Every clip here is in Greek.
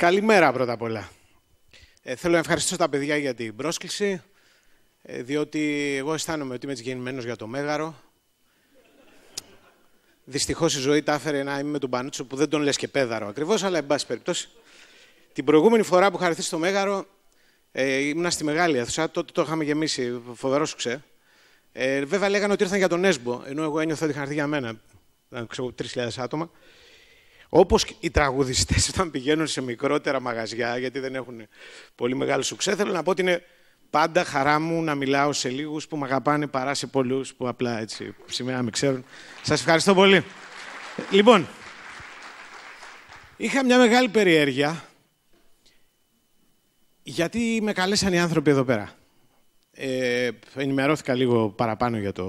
Καλημέρα πρώτα απ' όλα. Ε, θέλω να ευχαριστήσω τα παιδιά για την πρόσκληση, ε, διότι εγώ αισθάνομαι ότι είμαι έτσι για το Μέγαρο. Δυστυχώς η ζωή τα έφερε να είμαι με τον Πανούτσο που δεν τον λες και πέδαρο ακριβώς, αλλά εν πάση περιπτώσει. Την προηγούμενη φορά που είχα έρθει στο Μέγαρο, ε, ήμουνα στη Μεγάλη Αθουσά, τότε το είχαμε γεμίσει, φοβερό ξέ. Ε, βέβαια λέγανε ότι ήρθαν για τον Έσμπο, ενώ εγώ ένιωθα ότι είχαν έρθει για μένα. Ήταν 3.000 άτομα. Όπως οι τραγουδιστές όταν πηγαίνουν σε μικρότερα μαγαζιά, γιατί δεν έχουν πολύ μεγάλο σουξέ, θέλω να πω ότι είναι πάντα χαρά μου να μιλάω σε λίγους που με αγαπάνε παρά σε πολλούς που απλά έτσι σήμερα με ξέρουν. Σας ευχαριστώ πολύ. Λοιπόν, είχα μια μεγάλη περιέργεια γιατί με καλέσαν οι άνθρωποι εδώ πέρα. Ε, ενημερώθηκα λίγο παραπάνω για το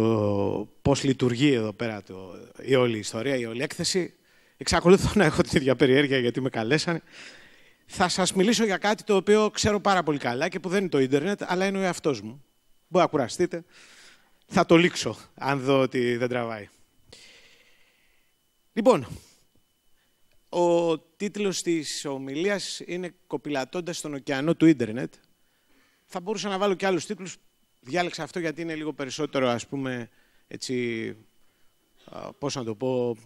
το πώς λειτουργεί εδώ πέρα το, η όλη ιστορία, η όλη έκθεση. Εξακολουθώ να έχω την ίδια περιέργεια γιατί με καλέσανε. Θα σας μιλήσω για κάτι το οποίο ξέρω πάρα πολύ καλά και που δεν είναι το ίντερνετ, αλλά είναι ο εαυτός μου. Μπορεί να κουραστείτε. Θα το λήξω, αν δω ότι δεν τραβάει. Λοιπόν, ο τίτλος της ομιλίας είναι «Κοπηλατώντας τον ωκεανό του ίντερνετ». Θα μπορούσα να βάλω και άλλους τίτλους Διάλεξα αυτό γιατί είναι λίγο περισσότερο, ας πούμε, έτσι, πώς να το πω,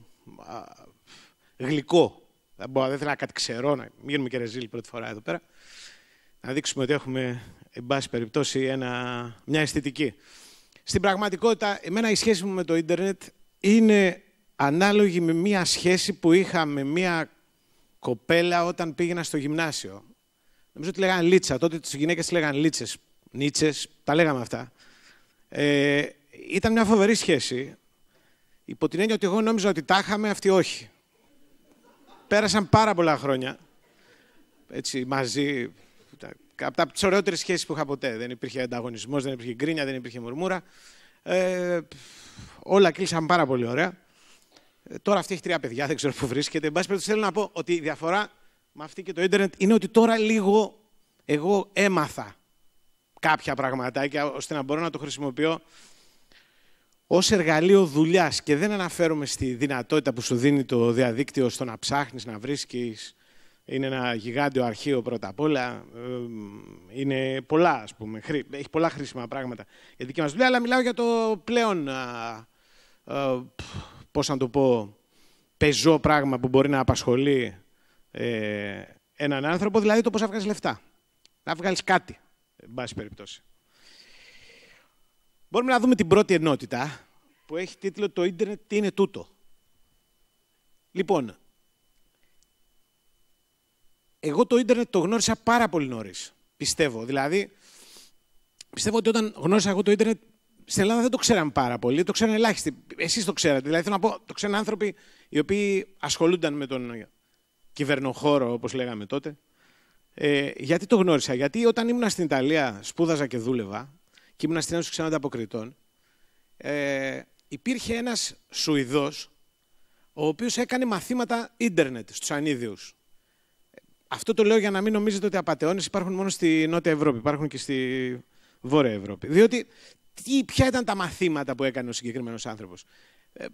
γλυκό. Δεν, θέλω να κάτι ξερό, να γίνουμε και ρεζίλ πρώτη φορά εδώ πέρα. Να δείξουμε ότι έχουμε, εν πάση περιπτώσει, ένα, μια αισθητική. Στην πραγματικότητα, εμένα η σχέση μου με το ίντερνετ είναι ανάλογη με μια σχέση που είχα με μια κοπέλα όταν πήγαινα στο γυμνάσιο. Νομίζω ότι λέγανε Λίτσα. Τότε τις γυναίκες λέγανε Λίτσες. Νίτσες, τα λέγαμε αυτά. Ε, ήταν μια φοβερή σχέση. Υπό την έννοια ότι εγώ νόμιζα ότι τα είχαμε, αυτοί όχι. Πέρασαν πάρα πολλά χρόνια. Έτσι, μαζί. Από τις ωραιότερες σχέσεις που είχα ποτέ. Δεν υπήρχε ανταγωνισμός, δεν υπήρχε γκρίνια, δεν υπήρχε μουρμούρα. Ε, όλα κλείσαν πάρα πολύ ωραία. Ε, τώρα αυτή έχει τρία παιδιά, δεν ξέρω πού βρίσκεται. Εν πάση περιπτώσει, θέλω να πω ότι η διαφορά με αυτή και το ίντερνετ είναι ότι τώρα λίγο εγώ έμαθα κάποια πραγματάκια ώστε να μπορώ να το χρησιμοποιώ ως εργαλείο δουλειάς. Και δεν αναφέρομαι στη δυνατότητα που σου δίνει το διαδίκτυο στο να ψάχνεις, να βρίσκεις. Είναι ένα γιγάντιο αρχείο πρώτα απ' όλα. Ε, είναι πολλά, ας πούμε. Έχει πολλά χρήσιμα πράγματα για δική μας δουλειά, αλλά μιλάω για το πλέον, πώς να το πω, πεζό πράγμα που μπορεί να απασχολεί ε, έναν άνθρωπο, δηλαδή το πώς θα βγάλεις λεφτά. Να βγάλεις κάτι. Εν περιπτώσει. Μπορούμε να δούμε την πρώτη ενότητα που έχει τίτλο «Το ίντερνετ τι είναι τούτο». Λοιπόν, εγώ το ίντερνετ το γνώρισα πάρα πολύ νωρίς, πιστεύω. Δηλαδή, πιστεύω ότι όταν γνώρισα εγώ το ίντερνετ, στην Ελλάδα δεν το ξέραμε πάρα πολύ, το ξέρανε ελάχιστοι. Εσείς το ξέρατε. Δηλαδή, θέλω να πω, το ξέραν άνθρωποι οι οποίοι ασχολούνταν με τον κυβερνοχώρο, όπως λέγαμε τότε. Ε, γιατί το γνώρισα, Γιατί όταν ήμουν στην Ιταλία, σπούδαζα και δούλευα και ήμουν στην Ένωση Ξένων Ανταποκριτών, ε, υπήρχε ένας Σουηδός, ο οποίος έκανε μαθήματα ίντερνετ στους ανίδιους. Αυτό το λέω για να μην νομίζετε ότι απαταιώνες υπάρχουν μόνο στη Νότια Ευρώπη, υπάρχουν και στη Βόρεια Ευρώπη. Διότι τι, ποια ήταν τα μαθήματα που έκανε ο συγκεκριμένος άνθρωπος. Ε,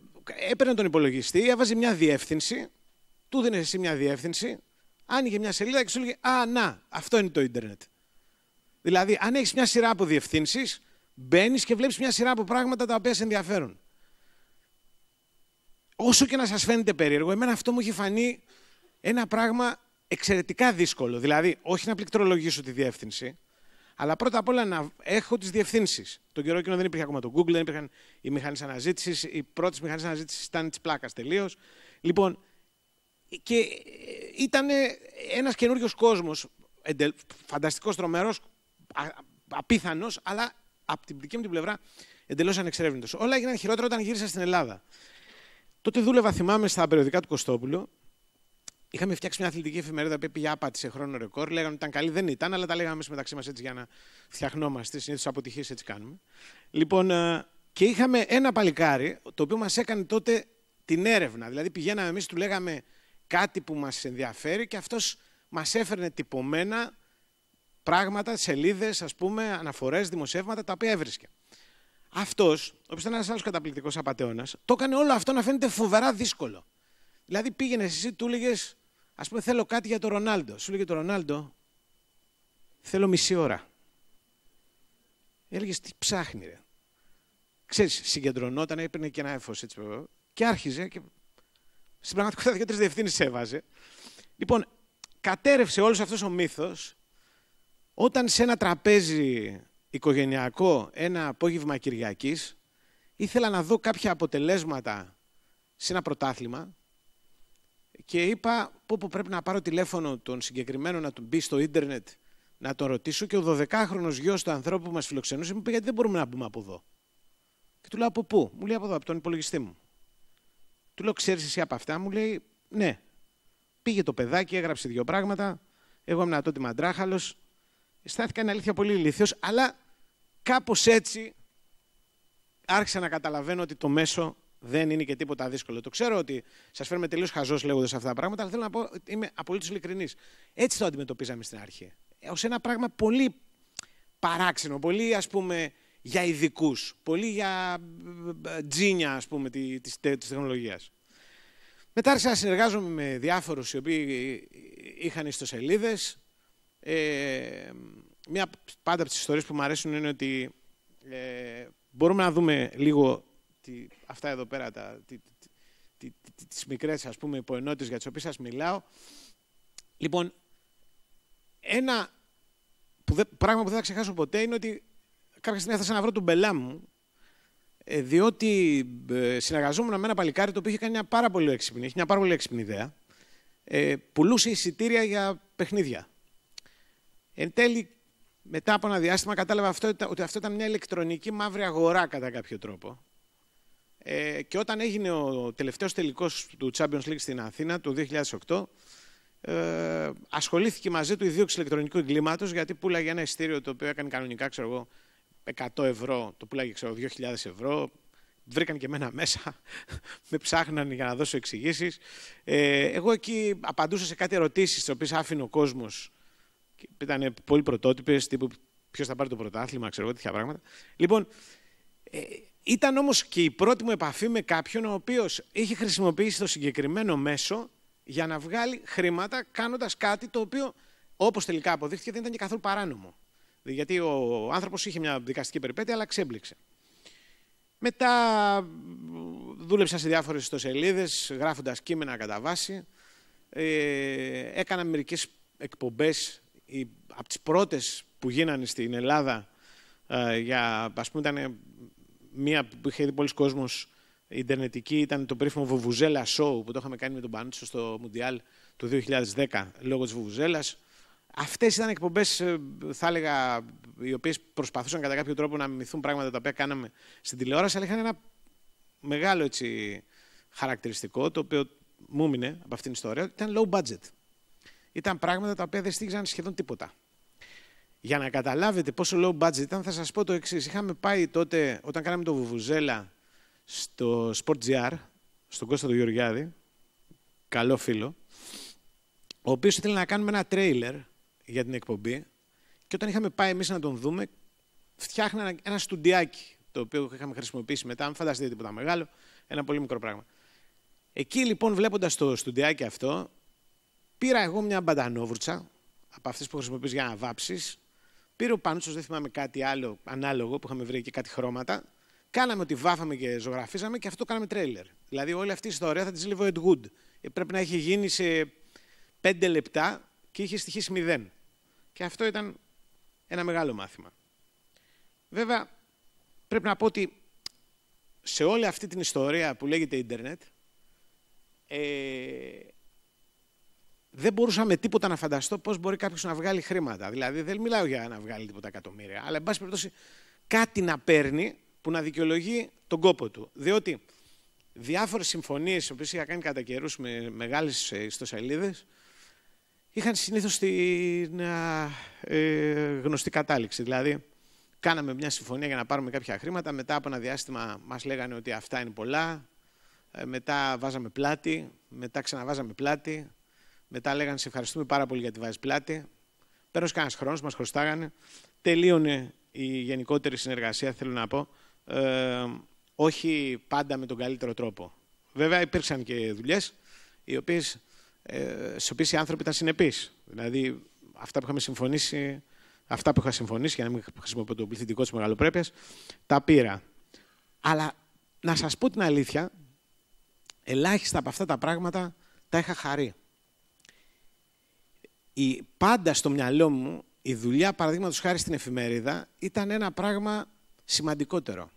έπαιρνε τον υπολογιστή, έβαζε μια διεύθυνση, του δίνες εσύ μια διεύθυνση, άνοιγε μια σελίδα και σου έλεγε Α, να, αυτό είναι το Ιντερνετ. Δηλαδή, αν έχεις μια σειρά από διευθύνσεις, μπαίνεις και βλέπεις μια σειρά από πράγματα τα οποία σε ενδιαφέρουν. Όσο και να σας φαίνεται περίεργο, εμένα αυτό μου έχει φανεί ένα πράγμα εξαιρετικά δύσκολο. Δηλαδή, όχι να πληκτρολογήσω τη διεύθυνση, αλλά πρώτα απ' όλα να έχω τις διευθύνσεις. Τον καιρό εκείνο δεν υπήρχε ακόμα το Google, δεν υπήρχαν οι μηχανές αναζήτησης. Οι πρώτες μηχανές αναζήτησης ήταν της πλάκας τελείως. Λοιπόν, και ε, ήταν ένας καινούριος κόσμος, φανταστικός τρομερός, απίθανος, αλλά από την δική μου την πλευρά εντελώς ανεξερεύνητος. Όλα έγιναν χειρότερα όταν γύρισα στην Ελλάδα. Τότε δούλευα, θυμάμαι, στα περιοδικά του Κωστόπουλου. Είχαμε φτιάξει μια αθλητική εφημερίδα που πήγε άπατη σε χρόνο ρεκόρ. Λέγανε ότι ήταν καλή, δεν ήταν, αλλά τα λέγαμε εμείς μεταξύ μας έτσι για να φτιαχνόμαστε. Συνήθως αποτυχίε έτσι κάνουμε. Λοιπόν, ε, και είχαμε ένα παλικάρι το οποίο μας έκανε τότε την έρευνα. Δηλαδή πηγαίναμε εμείς, του λέγαμε κάτι που μας ενδιαφέρει και αυτός μας έφερνε τυπωμένα πράγματα, σελίδες, ας πούμε, αναφορές, δημοσιεύματα, τα οποία έβρισκε. Αυτός, ο οποίος ήταν ένας άλλος καταπληκτικός απατεώνας, το έκανε όλο αυτό να φαίνεται φοβερά δύσκολο. Δηλαδή πήγαινε εσύ, του έλεγες, ας πούμε, θέλω κάτι για τον Ρονάλντο. Σου λέγε το Ρονάλντο, θέλω μισή ώρα. Έλεγες, τι ψάχνει, ρε. Ξέρεις, συγκεντρωνόταν, έπαιρνε και ένα έφος έτσι, και άρχιζε και στην πραγματικότητα, δύο-τρει διευθύνσει έβαζε. Λοιπόν, κατέρευσε όλος αυτός ο μύθος όταν σε ένα τραπέζι οικογενειακό ένα απόγευμα Κυριακής ήθελα να δω κάποια αποτελέσματα σε ένα πρωτάθλημα και είπα πω, πω πρέπει να πάρω τηλέφωνο τον συγκεκριμένο να τον μπει στο ίντερνετ να τον ρωτήσω και ο 12 χρονο γιος του ανθρώπου που μας φιλοξενούσε μου είπε γιατί δεν μπορούμε να μπούμε από εδώ. Και του λέω από πού. Μου λέει από εδώ, από τον υπολογιστή μου. Του λέω, ξέρεις εσύ από αυτά, μου λέει, ναι. Πήγε το παιδάκι, έγραψε δύο πράγματα. Εγώ ήμουν τότε μαντράχαλος. Στάθηκα είναι αλήθεια πολύ ηλίθιος, αλλά κάπως έτσι άρχισα να καταλαβαίνω ότι το μέσο δεν είναι και τίποτα δύσκολο. Το ξέρω ότι σας φέρνουμε τελείως χαζός λέγοντας αυτά τα πράγματα, αλλά θέλω να πω ότι είμαι απολύτως ειλικρινής. Έτσι το αντιμετωπίζαμε στην αρχή. Ε, Ως ένα πράγμα πολύ παράξενο, πολύ ας πούμε για ειδικούς, πολύ για ε, ε, τζίνια, ας πούμε, της, της τεχνολογίας. Μετά άρχισα να συνεργάζομαι με διάφορους οι οποίοι είχαν ιστοσελίδες. Ε, μία πάντα από τις ιστορίες που μου αρέσουν είναι ότι μπορούμε να δούμε λίγο τι, αυτά εδώ πέρα, τα, τι, τις μικρές ας πούμε υποενότητες για τις οποίες σας μιλάω. Λοιπόν, ένα που πράγμα που δεν θα ξεχάσω ποτέ είναι ότι κάποια στιγμή έφτασα να βρω τον πελά μου, ε, διότι ε, συνεργαζόμουν με ένα παλικάρι το οποίο είχε κάνει μια πάρα πολύ έξυπνη, είχε μια πάρα πολύ έξυπνη ιδέα. Ε, πουλούσε εισιτήρια για παιχνίδια. Εν τέλει, μετά από ένα διάστημα, κατάλαβα αυτό, ότι αυτό ήταν μια ηλεκτρονική μαύρη αγορά κατά κάποιο τρόπο. Ε, και όταν έγινε ο τελευταίος τελικός του Champions League στην Αθήνα το 2008, ε, ασχολήθηκε μαζί του η δίωξη ηλεκτρονικού εγκλήματος, γιατί πουλάγε ένα εισιτήριο το οποίο έκανε κανονικά, ξέρω εγώ, 100 ευρώ, το πουλάγε ξέρω 2.000 ευρώ, βρήκαν και εμένα μέσα, με ψάχναν για να δώσω εξηγήσεις. Ε, εγώ εκεί απαντούσα σε κάτι ερωτήσεις, τις οποίες άφηνε ο κόσμος. Ήταν πολύ πρωτότυπες, τύπου ποιος θα πάρει το πρωτάθλημα, ξέρω εγώ τέτοια πράγματα. Λοιπόν, ε, ήταν όμως και η πρώτη μου επαφή με κάποιον ο οποίος είχε χρησιμοποιήσει το συγκεκριμένο μέσο για να βγάλει χρήματα κάνοντας κάτι το οποίο, όπως τελικά αποδείχθηκε, δεν ήταν και καθόλου παράνομο. Γιατί ο άνθρωπος είχε μια δικαστική περιπέτεια, αλλά ξέμπληξε. Μετά δούλεψα σε διάφορες ιστοσελίδες, γράφοντας κείμενα κατά βάση. Ε, έκανα μερικές εκπομπές, από τις πρώτες που γίνανε στην Ελλάδα, ε, για, ας πούμε, ήταν μία που είχε δει πολλοί κόσμος, Ιντερνετική ήταν το περίφημο Βουβουζέλα Show που το είχαμε κάνει με τον Πανούτσο στο Μουντιάλ του 2010 λόγω της Βουβουζέλας. Αυτές ήταν εκπομπές, ε, θα έλεγα, οι οποίες προσπαθούσαν κατά κάποιο τρόπο να μιμηθούν πράγματα τα οποία κάναμε στην τηλεόραση, αλλά είχαν ένα μεγάλο έτσι, χαρακτηριστικό, το οποίο μου έμεινε από αυτήν την ιστορία, ήταν low budget. Ήταν πράγματα τα οποία δεν στήριζαν σχεδόν τίποτα. Για να καταλάβετε πόσο low budget ήταν, θα σας πω το εξής. Είχαμε πάει τότε, όταν κάναμε το Βουβουζέλα στο SportGR, στον Κώστα του Γεωργιάδη, καλό φίλο, ο οποίος ήθελε να κάνουμε ένα τρέιλερ για την εκπομπή και όταν είχαμε πάει εμείς να τον δούμε, φτιάχνα ένα στουντιάκι το οποίο είχαμε χρησιμοποιήσει μετά. Αν φανταστείτε τίποτα μεγάλο, ένα πολύ μικρό πράγμα. Εκεί λοιπόν, βλέποντας το στουντιάκι αυτό, πήρα εγώ μια μπαντανόβουρτσα από αυτές που χρησιμοποιείς για να βάψει. Πήρε ο Πανούτσος, δεν θυμάμαι κάτι άλλο ανάλογο που είχαμε βρει και κάτι χρώματα. Κάναμε ότι βάφαμε και ζωγραφίζαμε και αυτό κάναμε τρέιλερ. Δηλαδή, όλη αυτή η ιστορία θα της λέει ο Ed Wood. Ε, πρέπει να έχει γίνει σε πέντε λεπτά και είχε στοιχήσει μηδέν. Και αυτό ήταν ένα μεγάλο μάθημα. Βέβαια, πρέπει να πω ότι σε όλη αυτή την ιστορία που λέγεται ίντερνετ, ε, δεν μπορούσαμε τίποτα να φανταστώ πώς μπορεί κάποιος να βγάλει χρήματα. Δηλαδή, δεν μιλάω για να βγάλει τίποτα εκατομμύρια, αλλά, εν πάση περιπτώσει, κάτι να παίρνει που να δικαιολογεί τον κόπο του. Διότι διάφορες συμφωνίες, οι οποίες είχα κάνει κατά καιρούς με μεγάλες ε, ιστοσελίδες, είχαν συνήθως την ε, γνωστή κατάληξη. Δηλαδή, κάναμε μια συμφωνία για να πάρουμε κάποια χρήματα, μετά από ένα διάστημα μας λέγανε ότι αυτά είναι πολλά, ε, μετά βάζαμε πλάτη, μετά ξαναβάζαμε πλάτη, μετά λέγανε σε ευχαριστούμε πάρα πολύ γιατί βάζεις πλάτη. Πέρασε κανένας χρόνος, μας χρωστάγανε. Τελείωνε η γενικότερη συνεργασία, θέλω να πω, ε, όχι πάντα με τον καλύτερο τρόπο. Βέβαια, υπήρξαν και δουλειές οι οποίες ε, στι οποίες οι άνθρωποι ήταν συνεπείς. Δηλαδή, αυτά που είχαμε συμφωνήσει, αυτά που είχα συμφωνήσει, για να μην χρησιμοποιώ το πληθυντικό της μεγαλοπρέπειας, τα πήρα. Αλλά να σας πω την αλήθεια, ελάχιστα από αυτά τα πράγματα τα είχα χαρεί. Η, πάντα στο μυαλό μου η δουλειά, παραδείγματος χάρη στην εφημερίδα, ήταν ένα πράγμα σημαντικότερο.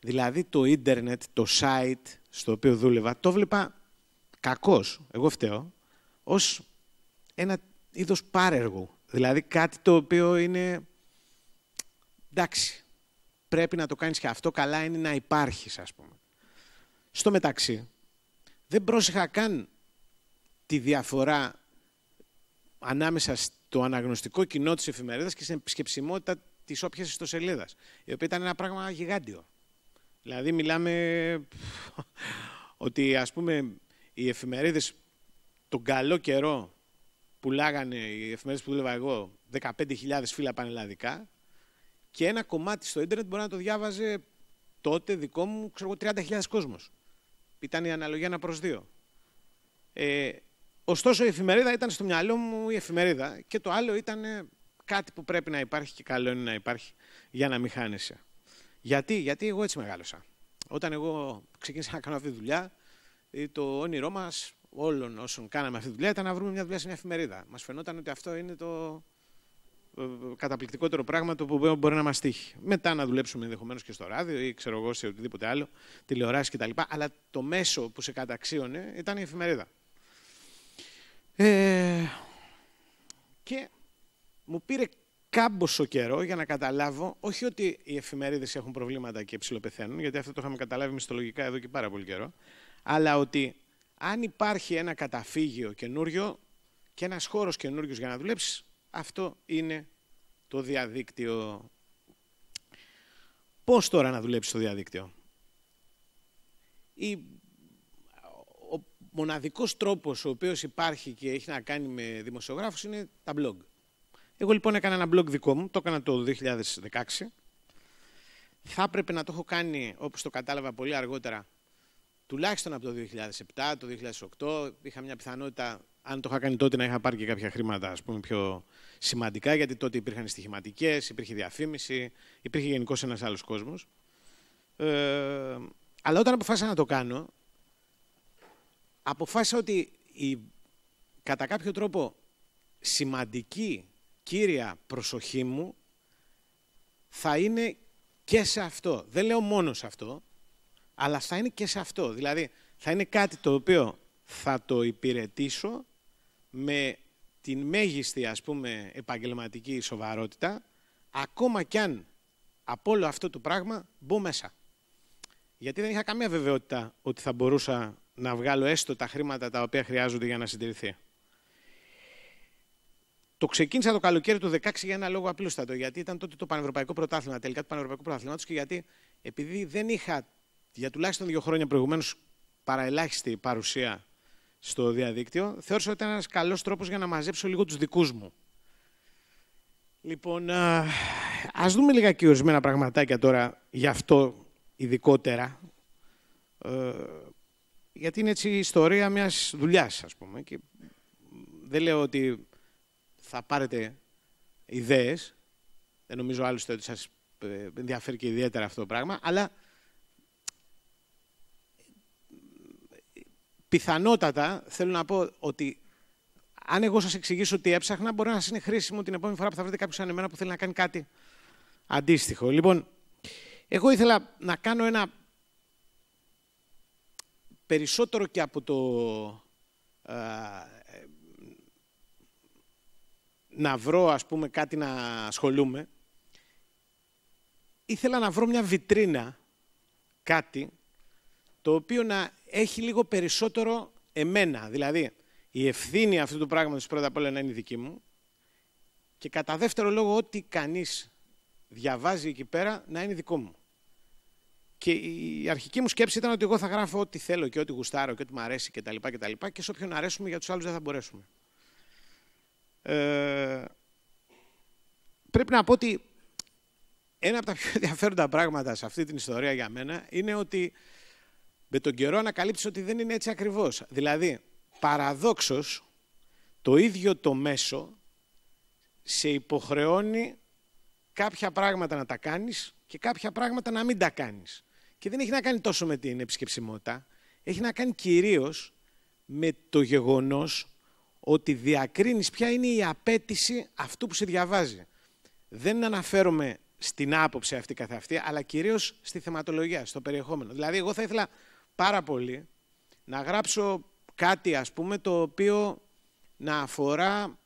Δηλαδή το ίντερνετ, το site στο οποίο δούλευα, το βλέπα κακώ, εγώ φταίω, ως ένα είδος πάρεργου. Δηλαδή κάτι το οποίο είναι. εντάξει. Πρέπει να το κάνεις και αυτό. Καλά είναι να υπάρχεις, ας πούμε. Στο μεταξύ, δεν πρόσεχα καν τη διαφορά ανάμεσα στο αναγνωστικό κοινό της εφημερίδας και στην επισκεψιμότητα της όποιας ιστοσελίδας, η οποία ήταν ένα πράγμα γιγάντιο. Δηλαδή μιλάμε ότι ας πούμε οι εφημερίδες τον καλό καιρό λάγανε οι εφημερίδες που δούλευα εγώ 15.000 φύλλα πανελλαδικά και ένα κομμάτι στο ίντερνετ μπορεί να το διάβαζε τότε δικό μου ξέρω, 30.000 κόσμος. Ήταν η αναλογία ένα προς δύο. Ε, ωστόσο η εφημερίδα ήταν στο μυαλό μου η εφημερίδα και το άλλο ήταν ε, κάτι που πρέπει να υπάρχει και καλό είναι να υπάρχει για να μην χάνεσαι. Γιατί, γιατί εγώ έτσι μεγάλωσα. Όταν εγώ ξεκίνησα να κάνω αυτή τη δουλειά, ή το όνειρό μας όλων όσων κάναμε αυτή τη δουλειά ήταν να βρούμε μια δουλειά σε μια εφημερίδα. Μας φαινόταν ότι αυτό είναι το ε, ε, καταπληκτικότερο πράγμα το που μπορεί να μας τύχει. Μετά να δουλέψουμε ενδεχομένως και στο ράδιο ή ξέρω εγώ σε οτιδήποτε άλλο, τηλεοράσει κτλ. Αλλά το μέσο που σε καταξίωνε ήταν η εφημερίδα. Ε, και μου πήρε κάμποσο καιρό για να καταλάβω, όχι ότι οι εφημερίδες έχουν προβλήματα και ψηλοπεθαίνουν, γιατί αυτό το είχαμε καταλάβει μισθολογικά εδώ και πάρα πολύ καιρό, αλλά ότι αν υπάρχει ένα καταφύγιο καινούριο και ένας χώρος καινούριο για να δουλέψεις, αυτό είναι το διαδίκτυο. Πώς τώρα να δουλέψεις στο διαδίκτυο. Ο μοναδικός τρόπος ο οποίος υπάρχει και έχει να κάνει με δημοσιογράφους είναι τα blog. Εγώ λοιπόν έκανα ένα blog δικό μου, το έκανα το 2016. Θα έπρεπε να το έχω κάνει, όπως το κατάλαβα πολύ αργότερα, τουλάχιστον από το 2007, το 2008. Είχα μια πιθανότητα, αν το είχα κάνει τότε, να είχα πάρει και κάποια χρήματα ας πούμε, πιο σημαντικά, γιατί τότε υπήρχαν στοιχηματικές, υπήρχε διαφήμιση, υπήρχε γενικώς ένας άλλος κόσμος. Ε, αλλά όταν αποφάσισα να το κάνω, αποφάσισα ότι η, κατά κάποιο τρόπο σημαντική κύρια προσοχή μου θα είναι και σε αυτό. Δεν λέω μόνο σε αυτό, αλλά θα είναι και σε αυτό. Δηλαδή, θα είναι κάτι το οποίο θα το υπηρετήσω με την μέγιστη, ας πούμε, επαγγελματική σοβαρότητα, ακόμα κι αν από όλο αυτό το πράγμα μπω μέσα. Γιατί δεν είχα καμία βεβαιότητα ότι θα μπορούσα να βγάλω έστω τα χρήματα τα οποία χρειάζονται για να συντηρηθεί. Το ξεκίνησα το καλοκαίρι του 2016 για ένα λόγο απλούστατο. Γιατί ήταν τότε το Πανευρωπαϊκό Πρωτάθλημα, τελικά του Πανευρωπαϊκού Πρωταθλήματο και γιατί επειδή δεν είχα για τουλάχιστον δύο χρόνια προηγουμένως παραελάχιστη παρουσία στο διαδίκτυο, θεώρησα ότι ήταν ένας καλός τρόπος για να μαζέψω λίγο τους δικούς μου. Λοιπόν, α δούμε λίγα και ορισμένα πραγματάκια τώρα γι' αυτό ειδικότερα. Ε, γιατί είναι έτσι η ιστορία μιας δουλειάς, ας πούμε. Και δεν λέω ότι θα πάρετε ιδέες. Δεν νομίζω άλλωστε ότι σας ε, ενδιαφέρει και ιδιαίτερα αυτό το πράγμα. Αλλά πιθανότατα θέλω να πω ότι αν εγώ σας εξηγήσω ότι έψαχνα, μπορεί να σας είναι χρήσιμο την επόμενη φορά που θα βρείτε κάποιος σαν εμένα που θέλει να κάνει κάτι αντίστοιχο. Λοιπόν, εγώ ήθελα να κάνω ένα περισσότερο και από το α, να βρω, ας πούμε, κάτι να ασχολούμαι. Ήθελα να βρω μια βιτρίνα, κάτι, το οποίο να έχει λίγο περισσότερο εμένα. Δηλαδή, η ευθύνη αυτού του πράγματος πρώτα απ' όλα να είναι δική μου και κατά δεύτερο λόγο ό,τι κανείς διαβάζει εκεί πέρα να είναι δικό μου. Και η αρχική μου σκέψη ήταν ότι εγώ θα γράφω ό,τι θέλω και ό,τι γουστάρω και ό,τι μου αρέσει κτλ. Και, και, και σε όποιον αρέσουμε για τους άλλους δεν θα μπορέσουμε. Ε, πρέπει να πω ότι ένα από τα πιο ενδιαφέροντα πράγματα σε αυτή την ιστορία για μένα είναι ότι με τον καιρό ανακαλύψεις ότι δεν είναι έτσι ακριβώς. Δηλαδή, παραδόξως, το ίδιο το μέσο σε υποχρεώνει κάποια πράγματα να τα κάνεις και κάποια πράγματα να μην τα κάνεις. Και δεν έχει να κάνει τόσο με την επισκεψιμότητα, έχει να κάνει κυρίως με το γεγονός ότι διακρίνεις ποια είναι η απέτηση αυτού που σε διαβάζει. Δεν αναφέρομαι στην άποψη αυτή καθ' αλλά κυρίως στη θεματολογία, στο περιεχόμενο. Δηλαδή, εγώ θα ήθελα πάρα πολύ να γράψω κάτι ας πούμε το οποίο να αφορά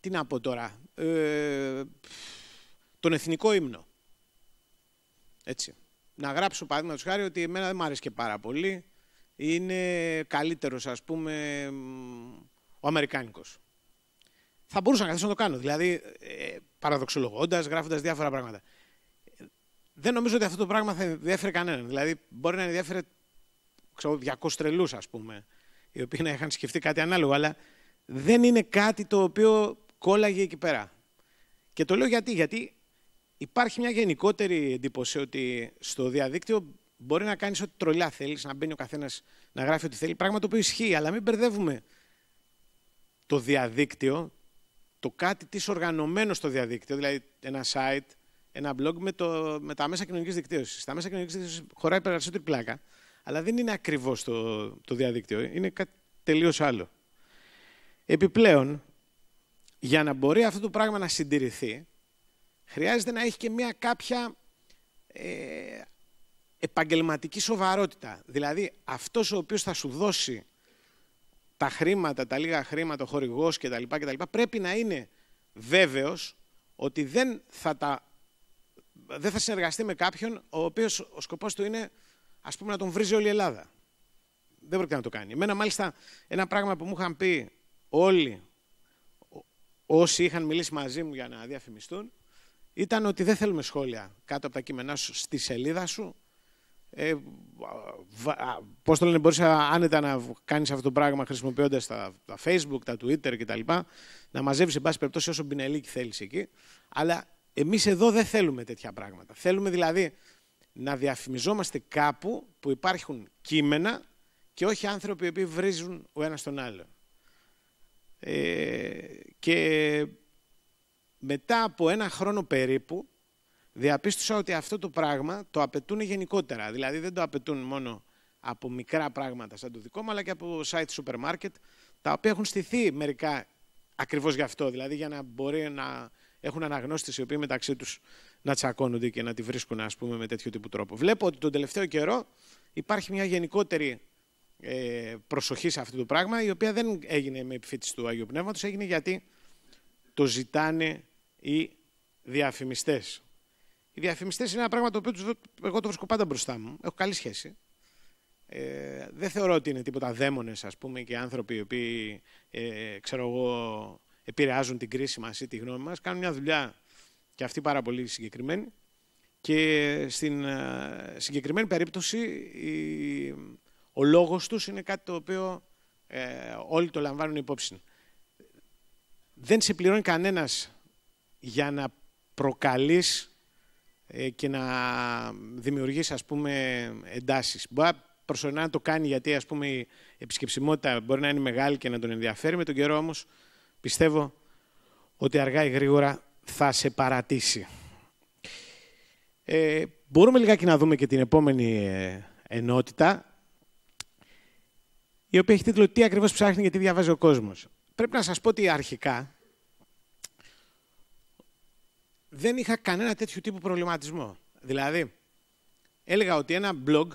τι να πω τώρα ε, τον εθνικό ύμνο έτσι να γράψω παραδείγματος χάρη ότι εμένα δεν μου αρέσει και πάρα πολύ είναι καλύτερος ας πούμε ο Αμερικάνικος θα μπορούσα να καθίσω να το κάνω δηλαδή ε, παραδοξολογώντας γράφοντας διάφορα πράγματα δεν νομίζω ότι αυτό το πράγμα θα ενδιαφέρει κανέναν. Δηλαδή, μπορεί να ενδιαφέρει ξέρω, 200 τρελούς, ας πούμε, οι οποίοι να είχαν σκεφτεί κάτι ανάλογο, αλλά δεν είναι κάτι το οποίο κόλλαγε εκεί πέρα. Και το λέω γιατί, γιατί υπάρχει μια γενικότερη εντύπωση ότι στο διαδίκτυο μπορεί να κάνεις ό,τι τρολιά θέλεις, να μπαίνει ο καθένας να γράφει ό,τι θέλει, πράγμα το οποίο ισχύει, αλλά μην μπερδεύουμε το διαδίκτυο, το κάτι της οργανωμένο στο διαδίκτυο, δηλαδή ένα site ένα blog με, το, τα μέσα κοινωνικής δικτύωσης. Τα μέσα κοινωνικής δικτύωσης χωράει περισσότερη πλάκα, αλλά δεν είναι ακριβώς το, το διαδίκτυο. Είναι κάτι τελείως άλλο. Επιπλέον, για να μπορεί αυτό το πράγμα να συντηρηθεί, χρειάζεται να έχει και μια κάποια ε, επαγγελματική σοβαρότητα. Δηλαδή, αυτός ο οποίος θα σου δώσει τα χρήματα, τα λίγα χρήματα, ο χορηγός κτλ, πρέπει να είναι βέβαιος ότι δεν θα τα δεν θα συνεργαστεί με κάποιον ο οποίος ο σκοπός του είναι, ας πούμε, να τον βρίζει όλη η Ελλάδα. Δεν πρόκειται να το κάνει. Εμένα, μάλιστα, ένα πράγμα που μου είχαν πει όλοι όσοι είχαν μιλήσει μαζί μου για να διαφημιστούν ήταν ότι δεν θέλουμε σχόλια κάτω από τα κείμενά σου στη σελίδα σου. Ε, Πώς το λένε, μπορείς άνετα να κάνεις αυτό το πράγμα χρησιμοποιώντας τα, τα Facebook, τα Twitter κτλ. Να μαζεύεις, εν πάση περιπτώσει, όσο πινελίκι θέλεις εκεί. Αλλά εμείς εδώ δεν θέλουμε τέτοια πράγματα. Θέλουμε δηλαδή να διαφημιζόμαστε κάπου που υπάρχουν κείμενα και όχι άνθρωποι οι οποίοι βρίζουν ο ένας τον άλλον. Ε, και μετά από ένα χρόνο περίπου διαπίστωσα ότι αυτό το πράγμα το απαιτούν γενικότερα. Δηλαδή δεν το απαιτούν μόνο από μικρά πράγματα σαν το δικό μου, αλλά και από site site-supermarket, τα οποία έχουν στηθεί μερικά ακριβώς γι' αυτό, δηλαδή για να μπορεί να έχουν αναγνώστες οι οποίοι μεταξύ τους να τσακώνονται και να τη βρίσκουν ας πούμε, με τέτοιο τύπου τρόπο. Βλέπω ότι τον τελευταίο καιρό υπάρχει μια γενικότερη ε, προσοχή σε αυτό το πράγμα, η οποία δεν έγινε με επιφύτηση του Αγίου Πνεύματος, έγινε γιατί το ζητάνε οι διαφημιστές. Οι διαφημιστές είναι ένα πράγμα το οποίο τους, εγώ το βρίσκω πάντα μπροστά μου, έχω καλή σχέση. Ε, δεν θεωρώ ότι είναι τίποτα δαίμονες, ας πούμε, και άνθρωποι οι οποίοι, ε, ξέρω εγώ, επηρεάζουν την κρίση μας ή τη γνώμη μας, κάνουν μια δουλειά και αυτή πάρα πολύ συγκεκριμένη. Και στην ε, συγκεκριμένη περίπτωση η, ο λόγος τους είναι κάτι το οποίο ε, όλοι το λαμβάνουν υπόψη. Δεν σε πληρώνει κανένας για να προκαλείς ε, και να δημιουργείς ας πούμε εντάσεις. Μπορεί προσωρινά να το κάνει γιατί ας πούμε η επισκεψιμότητα μπορεί να είναι μεγάλη και να τον ενδιαφέρει, με τον καιρό όμως πιστεύω ότι αργά ή γρήγορα θα σε παρατήσει. Ε, μπορούμε λιγάκι να δούμε και την επόμενη ε, ενότητα, η οποία έχει τίτλο «Τι ακριβώς ψάχνει και τι διαβάζει ο κόσμος». Πρέπει να σας πω ότι αρχικά δεν είχα κανένα τέτοιο τύπου προβληματισμό. Δηλαδή, έλεγα ότι ένα blog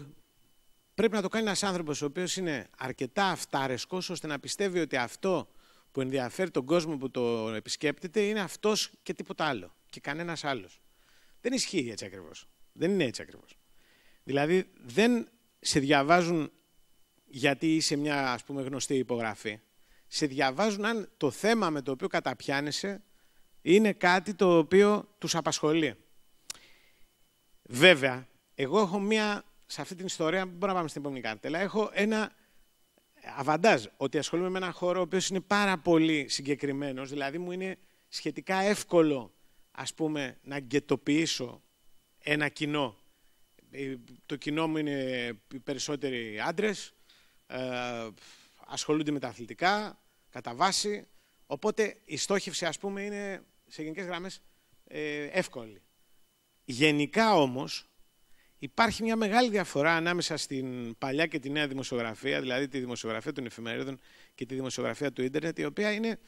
πρέπει να το κάνει ένας άνθρωπος ο οποίος είναι αρκετά αυτάρεσκος ώστε να πιστεύει ότι αυτό που ενδιαφέρει τον κόσμο που το επισκέπτεται είναι αυτός και τίποτα άλλο. Και κανένας άλλος. Δεν ισχύει έτσι ακριβώς. Δεν είναι έτσι ακριβώς. Δηλαδή δεν σε διαβάζουν γιατί είσαι μια ας πούμε, γνωστή υπογραφή. Σε διαβάζουν αν το θέμα με το οποίο καταπιάνεσαι είναι κάτι το οποίο τους απασχολεί. Βέβαια, εγώ έχω μία, σε αυτή την ιστορία, μπορούμε να πάμε στην επόμενη καρτέλα, έχω ένα αβαντάζ ότι ασχολούμαι με έναν χώρο ο οποίος είναι πάρα πολύ συγκεκριμένος, δηλαδή μου είναι σχετικά εύκολο, ας πούμε, να γκαιτοποιήσω ένα κοινό. Ε, το κοινό μου είναι οι περισσότεροι άντρες, ε, ασχολούνται με τα αθλητικά, κατά βάση, οπότε η στόχευση, ας πούμε, είναι σε γενικές γραμμές ε, εύκολη. Γενικά όμως, Υπάρχει μια μεγάλη διαφορά ανάμεσα στην παλιά και τη νέα δημοσιογραφία, δηλαδή τη δημοσιογραφία των εφημερίδων και τη δημοσιογραφία του ίντερνετ, η οποία είναι,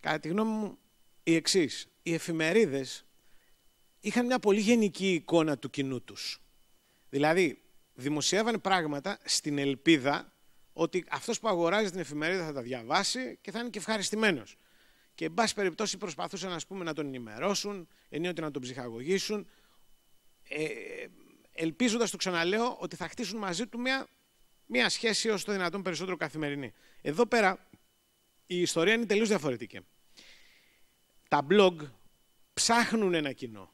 κατά τη γνώμη μου, η εξής. Οι εφημερίδες είχαν μια πολύ γενική εικόνα του κοινού τους. Δηλαδή, δημοσιεύαν πράγματα στην ελπίδα ότι αυτός που αγοράζει την εφημερίδα θα τα διαβάσει και θα είναι και ευχαριστημένος. Και, εν πάση περιπτώσει, προσπαθούσαν ας πούμε, να τον ενημερώσουν, ενίοτε να τον ψυχαγωγήσουν. Ε, ελπίζοντας, το ξαναλέω, ότι θα χτίσουν μαζί του μια, μια σχέση όσο το δυνατόν περισσότερο καθημερινή. Εδώ πέρα η ιστορία είναι τελείως διαφορετική. Τα blog ψάχνουν ένα κοινό.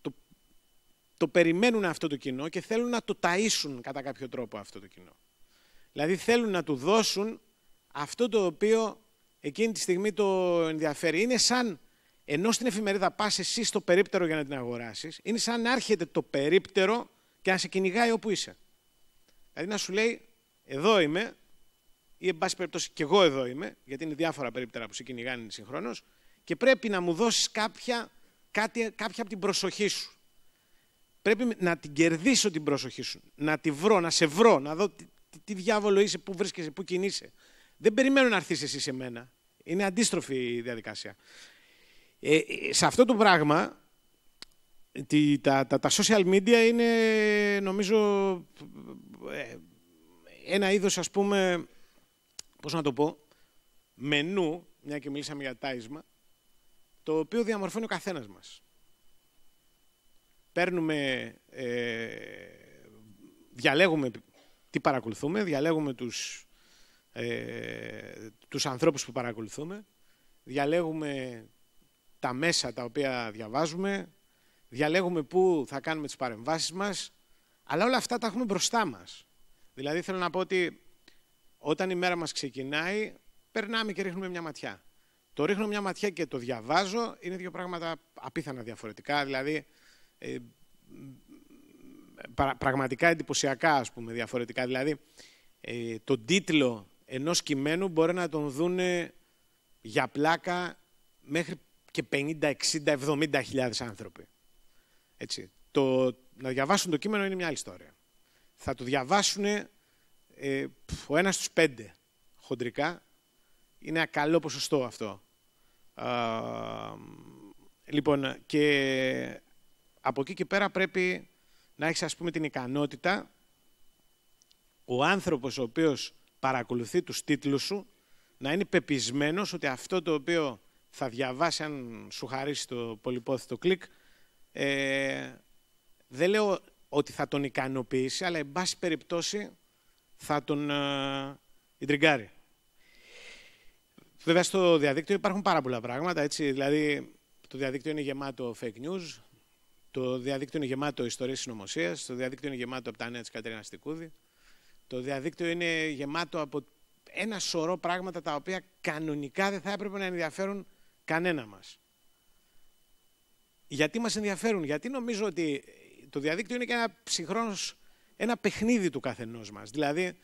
Το, το περιμένουν αυτό το κοινό και θέλουν να το ταΐσουν κατά κάποιο τρόπο αυτό το κοινό. Δηλαδή θέλουν να του δώσουν αυτό το οποίο εκείνη τη στιγμή το ενδιαφέρει. Είναι σαν ενώ στην εφημερίδα πας εσύ στο περίπτερο για να την αγοράσεις, είναι σαν να έρχεται το περίπτερο και να σε κυνηγάει όπου είσαι. Δηλαδή να σου λέει, εδώ είμαι, ή εν πάση περιπτώσει και εγώ εδώ είμαι, γιατί είναι διάφορα περίπτερα που σε κυνηγάνε συγχρόνως, και πρέπει να μου δώσεις κάποια, κάποια από την προσοχή σου. Πρέπει να την κερδίσω την προσοχή σου, να τη βρω, να σε βρω, να δω τι, τι, τι διάβολο είσαι, πού βρίσκεσαι, πού κινείσαι. Δεν περιμένω να έρθεις εσύ σε μένα. Είναι αντίστροφη η διαδικασία. Ε, σε αυτό το πράγμα, τη, τα, τα, τα, social media είναι νομίζω ε, ένα είδος ας πούμε, πώς να το πω, μενού, μια και μιλήσαμε για τάισμα, το οποίο διαμορφώνει ο καθένας μας. Παίρνουμε, ε, διαλέγουμε τι παρακολουθούμε, διαλέγουμε τους, ε, τους ανθρώπους που παρακολουθούμε, διαλέγουμε τα μέσα τα οποία διαβάζουμε, διαλέγουμε πού θα κάνουμε τις παρεμβάσεις μας, αλλά όλα αυτά τα έχουμε μπροστά μας. Δηλαδή θέλω να πω ότι όταν η μέρα μας ξεκινάει, περνάμε και ρίχνουμε μια ματιά. Το ρίχνω μια ματιά και το διαβάζω, είναι δύο πράγματα απίθανα διαφορετικά, δηλαδή ε, πραγματικά εντυπωσιακά, ας πούμε, διαφορετικά. Δηλαδή, ε, τον τίτλο ενός κειμένου μπορεί να τον δούνε για πλάκα μέχρι και 50, 60, 70 χιλιάδες άνθρωποι. Έτσι. Το, να διαβάσουν το κείμενο είναι μια άλλη ιστορία. Θα το διαβάσουν ε, ο ένας στους πέντε χοντρικά. Είναι ένα καλό ποσοστό αυτό. λοιπόν, και από εκεί και πέρα πρέπει να έχεις ας πούμε την ικανότητα ο άνθρωπος ο οποίος παρακολουθεί τους τίτλους σου να είναι πεπισμένος ότι αυτό το οποίο θα διαβάσει αν σου χαρίσει το πολυπόθητο κλικ. Ε, δεν λέω ότι θα τον ικανοποιήσει, αλλά εν πάση περιπτώσει θα τον ε, ιντριγκάρει. Βέβαια στο διαδίκτυο υπάρχουν πάρα πολλά πράγματα, έτσι, δηλαδή το διαδίκτυο είναι γεμάτο fake news, το διαδίκτυο είναι γεμάτο ιστορίες συνωμοσίας, το διαδίκτυο είναι γεμάτο από τα νέα της Κατρίνα Στικούδη, το διαδίκτυο είναι γεμάτο από ένα σωρό πράγματα τα οποία κανονικά δεν θα έπρεπε να ενδιαφέρουν Κανένα μας. Γιατί μας ενδιαφέρουν, γιατί νομίζω ότι το διαδίκτυο είναι και ένα ψυχρόνος, ένα παιχνίδι του καθενός μας. Δηλαδή,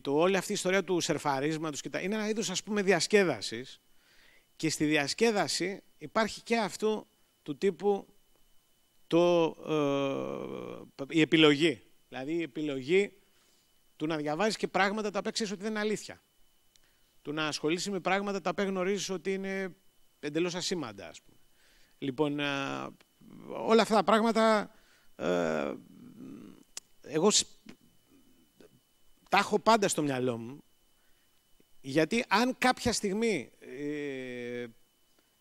το, όλη αυτή η ιστορία του σερφαρίσματος και τα, είναι ένα είδος ας πούμε διασκέδασης και στη διασκέδαση υπάρχει και αυτό του τύπου το, ε, η επιλογή. Δηλαδή η επιλογή του να διαβάζεις και πράγματα τα οποία ότι δεν είναι αλήθεια του να ασχολείσαι με πράγματα τα οποία γνωρίζεις ότι είναι εντελώς ασήμαντα, ας πούμε. Λοιπόν, όλα αυτά τα πράγματα ε, εγώ τα έχω πάντα στο μυαλό μου γιατί αν κάποια στιγμή ε,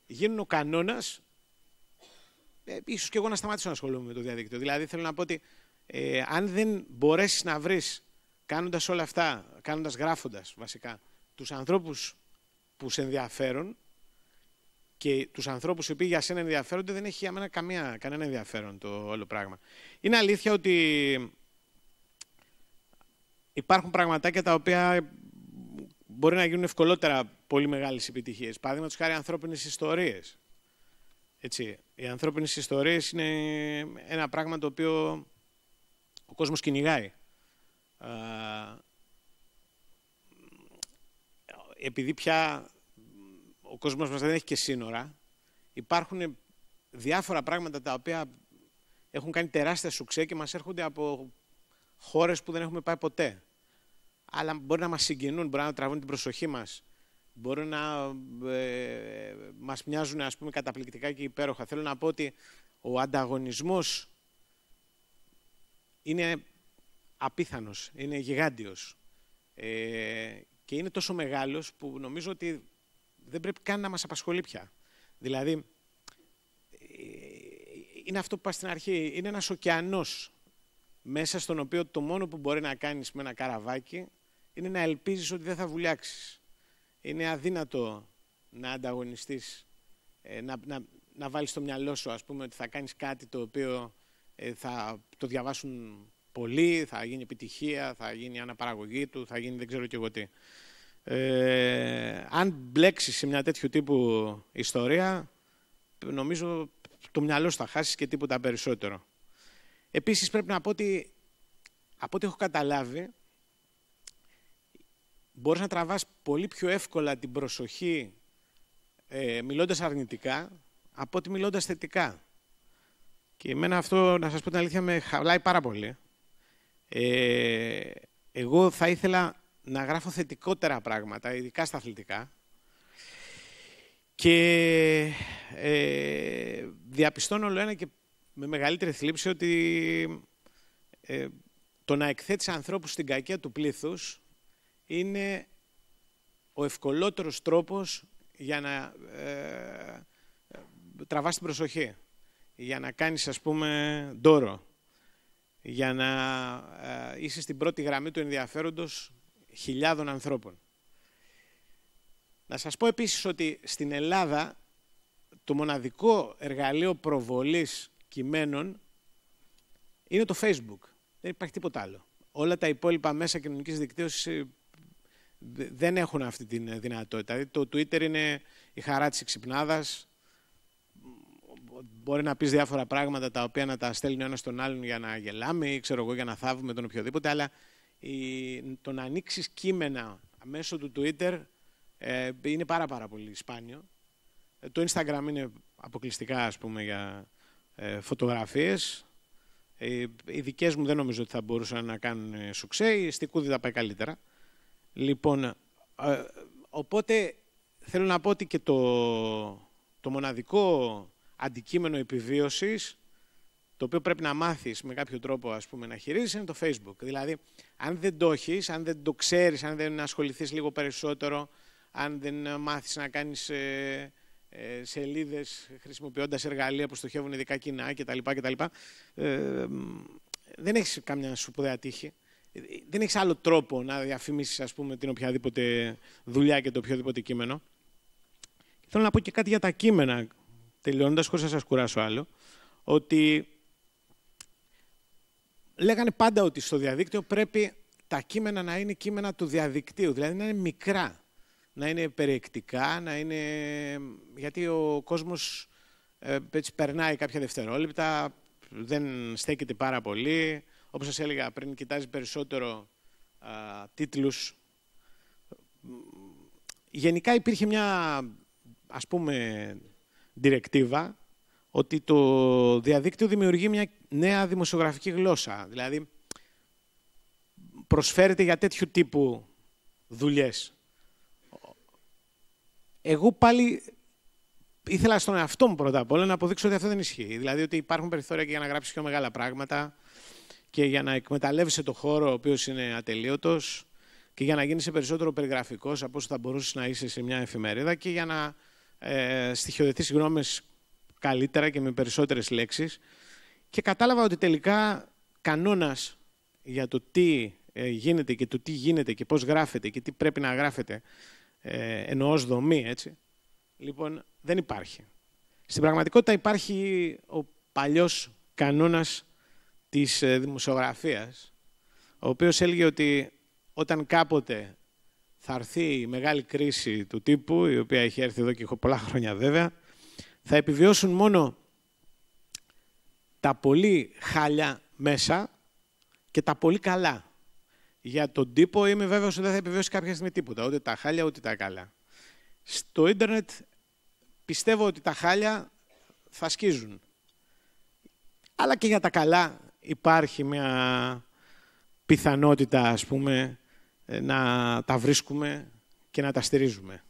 γίνουν ο κανόνας ε, ίσως και εγώ να σταματήσω να ασχολούμαι με το διαδίκτυο. Δηλαδή θέλω να πω ότι ε, αν δεν μπορέσεις να βρεις κάνοντας όλα αυτά, κάνοντας γράφοντας βασικά, τους ανθρώπους που σε ενδιαφέρουν και τους ανθρώπους οι οποίοι για σένα ενδιαφέρονται, δεν έχει για μένα καμία, κανένα ενδιαφέρον το όλο πράγμα. Είναι αλήθεια ότι υπάρχουν πραγματάκια τα οποία μπορεί να γίνουν ευκολότερα πολύ επιτυχίες επιτυχίες. Παραδείγματος χάρη, ανθρώπινες ιστορίες Έτσι, οι ανθρώπινες ιστορίες είναι ένα πράγμα το οποίο ο κόσμος κυνηγάει επειδή πια ο κόσμος μας δεν έχει και σύνορα, υπάρχουν διάφορα πράγματα τα οποία έχουν κάνει τεράστια σουξέ και μας έρχονται από χώρες που δεν έχουμε πάει ποτέ. Αλλά μπορεί να μας συγκινούν, μπορεί να τραβούν την προσοχή μας, μπορεί να ε, μας μοιάζουν ας πούμε καταπληκτικά και υπέροχα. Θέλω να πω ότι ο ανταγωνισμός είναι απίθανος, είναι γιγάντιος. Ε, και είναι τόσο μεγάλος που νομίζω ότι δεν πρέπει καν να μας απασχολεί πια. Δηλαδή, ε, είναι αυτό που είπα στην αρχή, είναι ένας ωκεανός μέσα στον οποίο το μόνο που μπορεί να κάνεις με ένα καραβάκι είναι να ελπίζεις ότι δεν θα βουλιάξεις. Είναι αδύνατο να ανταγωνιστείς, ε, να, να, να βάλεις στο μυαλό σου, ας πούμε, ότι θα κάνεις κάτι το οποίο ε, θα το διαβάσουν πολύ, θα γίνει επιτυχία, θα γίνει αναπαραγωγή του, θα γίνει δεν ξέρω και εγώ τι. Ε, αν μπλέξει σε μια τέτοιου τύπου ιστορία, νομίζω το μυαλό σου θα χάσει και τίποτα περισσότερο. Επίσης πρέπει να πω ότι από ό,τι έχω καταλάβει, μπορείς να τραβάς πολύ πιο εύκολα την προσοχή ε, μιλώντας αρνητικά από ότι μιλώντας θετικά. Και εμένα αυτό, να σας πω την αλήθεια, με χαλάει πάρα πολύ. Ε, εγώ θα ήθελα να γράφω θετικότερα πράγματα, ειδικά στα αθλητικά. Και ε, διαπιστώνω όλο ένα και με μεγαλύτερη θλίψη ότι ε, το να εκθέτεις ανθρώπους στην κακία του πλήθους είναι ο ευκολότερος τρόπος για να ε, τραβάς την προσοχή, για να κάνεις, ας πούμε, ντόρο για να ε, είσαι στην πρώτη γραμμή του ενδιαφέροντος χιλιάδων ανθρώπων. Να σας πω επίσης ότι στην Ελλάδα το μοναδικό εργαλείο προβολής κειμένων είναι το Facebook. Δεν υπάρχει τίποτα άλλο. Όλα τα υπόλοιπα μέσα κοινωνικής δικτύωσης ε, δεν έχουν αυτή τη ε, δυνατότητα. Δηλαδή, το Twitter είναι η χαρά της ξυπνάδας, μπορεί να πεις διάφορα πράγματα τα οποία να τα στέλνει ο ένας τον άλλον για να γελάμε ή ξέρω εγώ για να θάβουμε τον οποιοδήποτε, αλλά η, το να ανοίξεις κείμενα μέσω του Twitter ε, είναι πάρα, πάρα πολύ σπάνιο. Ε, το Instagram είναι αποκλειστικά ας πούμε, για ε, φωτογραφίες. Ε, οι δικές μου δεν νομίζω ότι θα μπορούσαν να κάνουν σουξέ. Η Στικούδη τα πάει καλύτερα. Λοιπόν, οπότε θέλω να πω ότι και το, το μοναδικό αντικείμενο επιβίωσης, το οποίο πρέπει να μάθεις με κάποιο τρόπο ας πούμε, να χειρίζεσαι, είναι το Facebook. Δηλαδή, αν δεν το έχεις, αν δεν το ξέρεις, αν δεν ασχοληθείς λίγο περισσότερο, αν δεν μάθεις να κάνεις ε, ε, σελίδες χρησιμοποιώντας εργαλεία που στοχεύουν ειδικά κοινά κτλ. κτλ ε, δεν έχεις καμιά σπουδαία τύχη. Δεν έχεις άλλο τρόπο να διαφημίσεις την οποιαδήποτε δουλειά και το οποιοδήποτε κείμενο. Θέλω να πω και κάτι για τα κείμενα τελειώνοντας χωρίς να σας κουράσω άλλο, ότι λέγανε πάντα ότι στο διαδίκτυο πρέπει τα κείμενα να είναι κείμενα του διαδικτύου, δηλαδή να είναι μικρά, να είναι περιεκτικά, να είναι... γιατί ο κόσμος ε, περνάει κάποια δευτερόλεπτα, δεν στέκεται πάρα πολύ. Όπως σας έλεγα πριν, κοιτάζει περισσότερο α, τίτλους. Γενικά υπήρχε μια, ας πούμε, ότι το διαδίκτυο δημιουργεί μια νέα δημοσιογραφική γλώσσα. Δηλαδή, προσφέρεται για τέτοιου τύπου δουλειές. Εγώ πάλι ήθελα στον εαυτό μου πρώτα απ' όλα να αποδείξω ότι αυτό δεν ισχύει. Δηλαδή ότι υπάρχουν περιθώρια και για να γράψεις πιο μεγάλα πράγματα και για να εκμεταλλεύεσαι το χώρο ο οποίος είναι ατελείωτος και για να γίνει περισσότερο περιγραφικός από όσο θα μπορούσες να είσαι σε μια εφημερίδα και για να ε, στοιχειοδετήσει γνώμες καλύτερα και με περισσότερες λέξεις και κατάλαβα ότι τελικά κανόνας για το τι ε, γίνεται και το τι γίνεται και πώς γράφεται και τι πρέπει να γράφεται ε, εννοώ δομή, έτσι, λοιπόν, δεν υπάρχει. Στην πραγματικότητα υπάρχει ο παλιός κανόνας της ε, δημοσιογραφίας, ο οποίος έλεγε ότι όταν κάποτε θα έρθει η μεγάλη κρίση του τύπου, η οποία έχει έρθει εδώ και έχω πολλά χρόνια βέβαια, θα επιβιώσουν μόνο τα πολύ χάλια μέσα και τα πολύ καλά. Για τον τύπο είμαι βέβαιος ότι δεν θα επιβιώσει κάποια στιγμή τίποτα, ούτε τα χάλια ούτε τα καλά. Στο ίντερνετ πιστεύω ότι τα χάλια θα σκίζουν. Αλλά και για τα καλά υπάρχει μια πιθανότητα, ας πούμε, ε, να τα βρίσκουμε και να τα στηρίζουμε.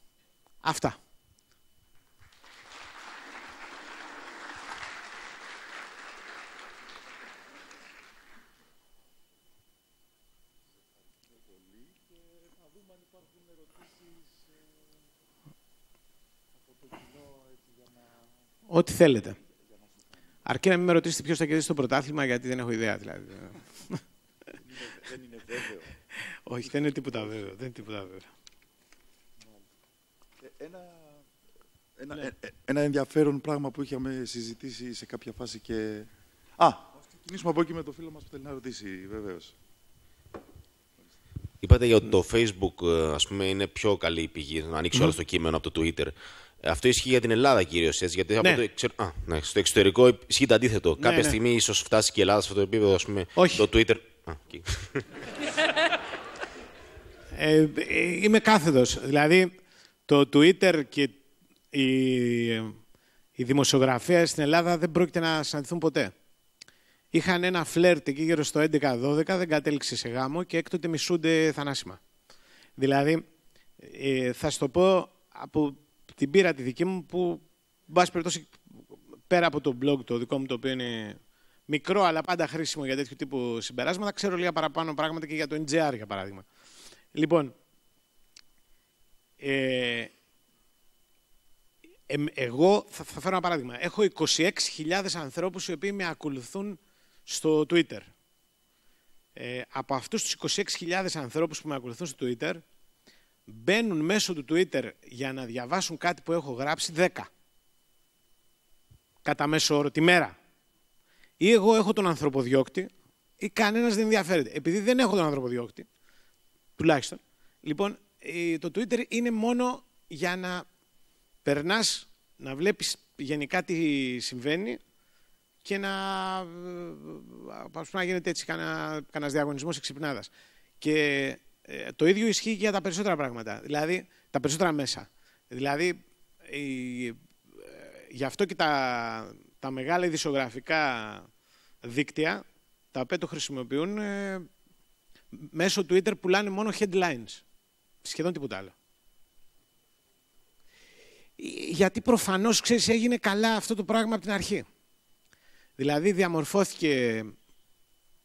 Αυτά. Ό,τι θέλετε. Αρκεί να μην με ρωτήσετε ποιος θα κερδίσει το πρωτάθλημα, γιατί δεν έχω ιδέα δηλαδή. Δεν είναι βέβαιο. Όχι, δεν είναι τίποτα βέβαιο. Δεν είναι τίποτα βέβαιο. Ε, ένα, ένα, ναι. ένα ενδιαφέρον πράγμα που είχαμε συζητήσει σε κάποια φάση και... Α, ας ξεκινήσουμε από εκεί με το φίλο μας που θέλει να ρωτήσει, βεβαίως. Είπατε για το Facebook, ας πούμε, είναι πιο καλή η πηγή, να ανοίξει mm. όλο το κείμενο από το Twitter. Αυτό ισχύει για την Ελλάδα κυρίως. Γιατί από ναι. το Α, ναι, στο εξωτερικό ισχύει το αντίθετο. Ναι, Κάποια ναι. στιγμή ίσως φτάσει και η Ελλάδα σε αυτό το επίπεδο. Ας πούμε, Όχι. Το Twitter. Α, Ε, ε, είμαι κάθετος. Δηλαδή, το Twitter και η, η δημοσιογραφία στην Ελλάδα δεν πρόκειται να συναντηθούν ποτέ. Είχαν ένα φλερτ εκεί γύρω στο 11-12, δεν κατέληξε σε γάμο και έκτοτε μισούνται θανάσιμα. Δηλαδή, ε, θα σου το πω από την πείρα τη δική μου που, μπας περιπτώσει, πέρα από το blog το δικό μου το οποίο είναι μικρό αλλά πάντα χρήσιμο για τέτοιου τύπου συμπεράσματα, ξέρω λίγα παραπάνω πράγματα και για το NGR για παράδειγμα. Λοιπόν, ε, ε, εγώ θα, θα, φέρω ένα παράδειγμα. Έχω 26.000 ανθρώπους οι οποίοι με ακολουθούν στο Twitter. Ε, από αυτούς τους 26.000 ανθρώπους που με ακολουθούν στο Twitter, μπαίνουν μέσω του Twitter για να διαβάσουν κάτι που έχω γράψει 10. Κατά μέσο όρο τη μέρα. Ή εγώ έχω τον ανθρωποδιώκτη ή κανένας δεν ενδιαφέρεται. Επειδή δεν έχω τον ανθρωποδιώκτη, τουλάχιστον. Λοιπόν, ε, το Twitter είναι μόνο για να περνάς, να βλέπεις γενικά τι συμβαίνει και να, ε, ας πούμε, να γίνεται έτσι κανένα διαγωνισμός εξυπνάδας. Και ε, το ίδιο ισχύει για τα περισσότερα πράγματα, δηλαδή τα περισσότερα μέσα. Δηλαδή, γι' αυτό και τα, τα μεγάλα ειδησιογραφικά δίκτυα, τα οποία το χρησιμοποιούν μέσω Twitter πουλάνε μόνο headlines. Σχεδόν τίποτα άλλο. Γιατί προφανώς, ξέρεις, έγινε καλά αυτό το πράγμα από την αρχή. Δηλαδή διαμορφώθηκε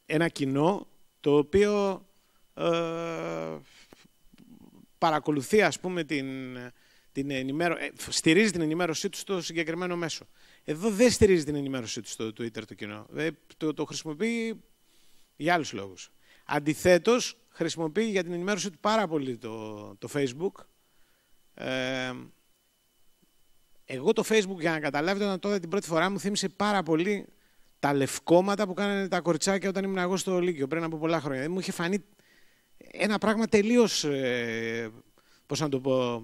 ένα κοινό το οποίο ε, παρακολουθεί, ας πούμε, την, την ενημέρω... Ε, στηρίζει την ενημέρωσή του στο συγκεκριμένο μέσο. Εδώ δεν στηρίζει την ενημέρωσή του στο Twitter το κοινό. Ε, το, το χρησιμοποιεί για άλλους λόγους. Αντιθέτως, χρησιμοποιεί για την ενημέρωση του πάρα πολύ το, το Facebook. Ε, εγώ το Facebook, για να καταλάβετε, όταν τότε την πρώτη φορά μου θύμισε πάρα πολύ τα λευκόματα που κάνανε τα κοριτσάκια όταν ήμουν εγώ στο Λύκειο πριν από πολλά χρόνια. Δηλαδή, μου είχε φανεί ένα πράγμα τελείως. Ε, Πώς να το πω.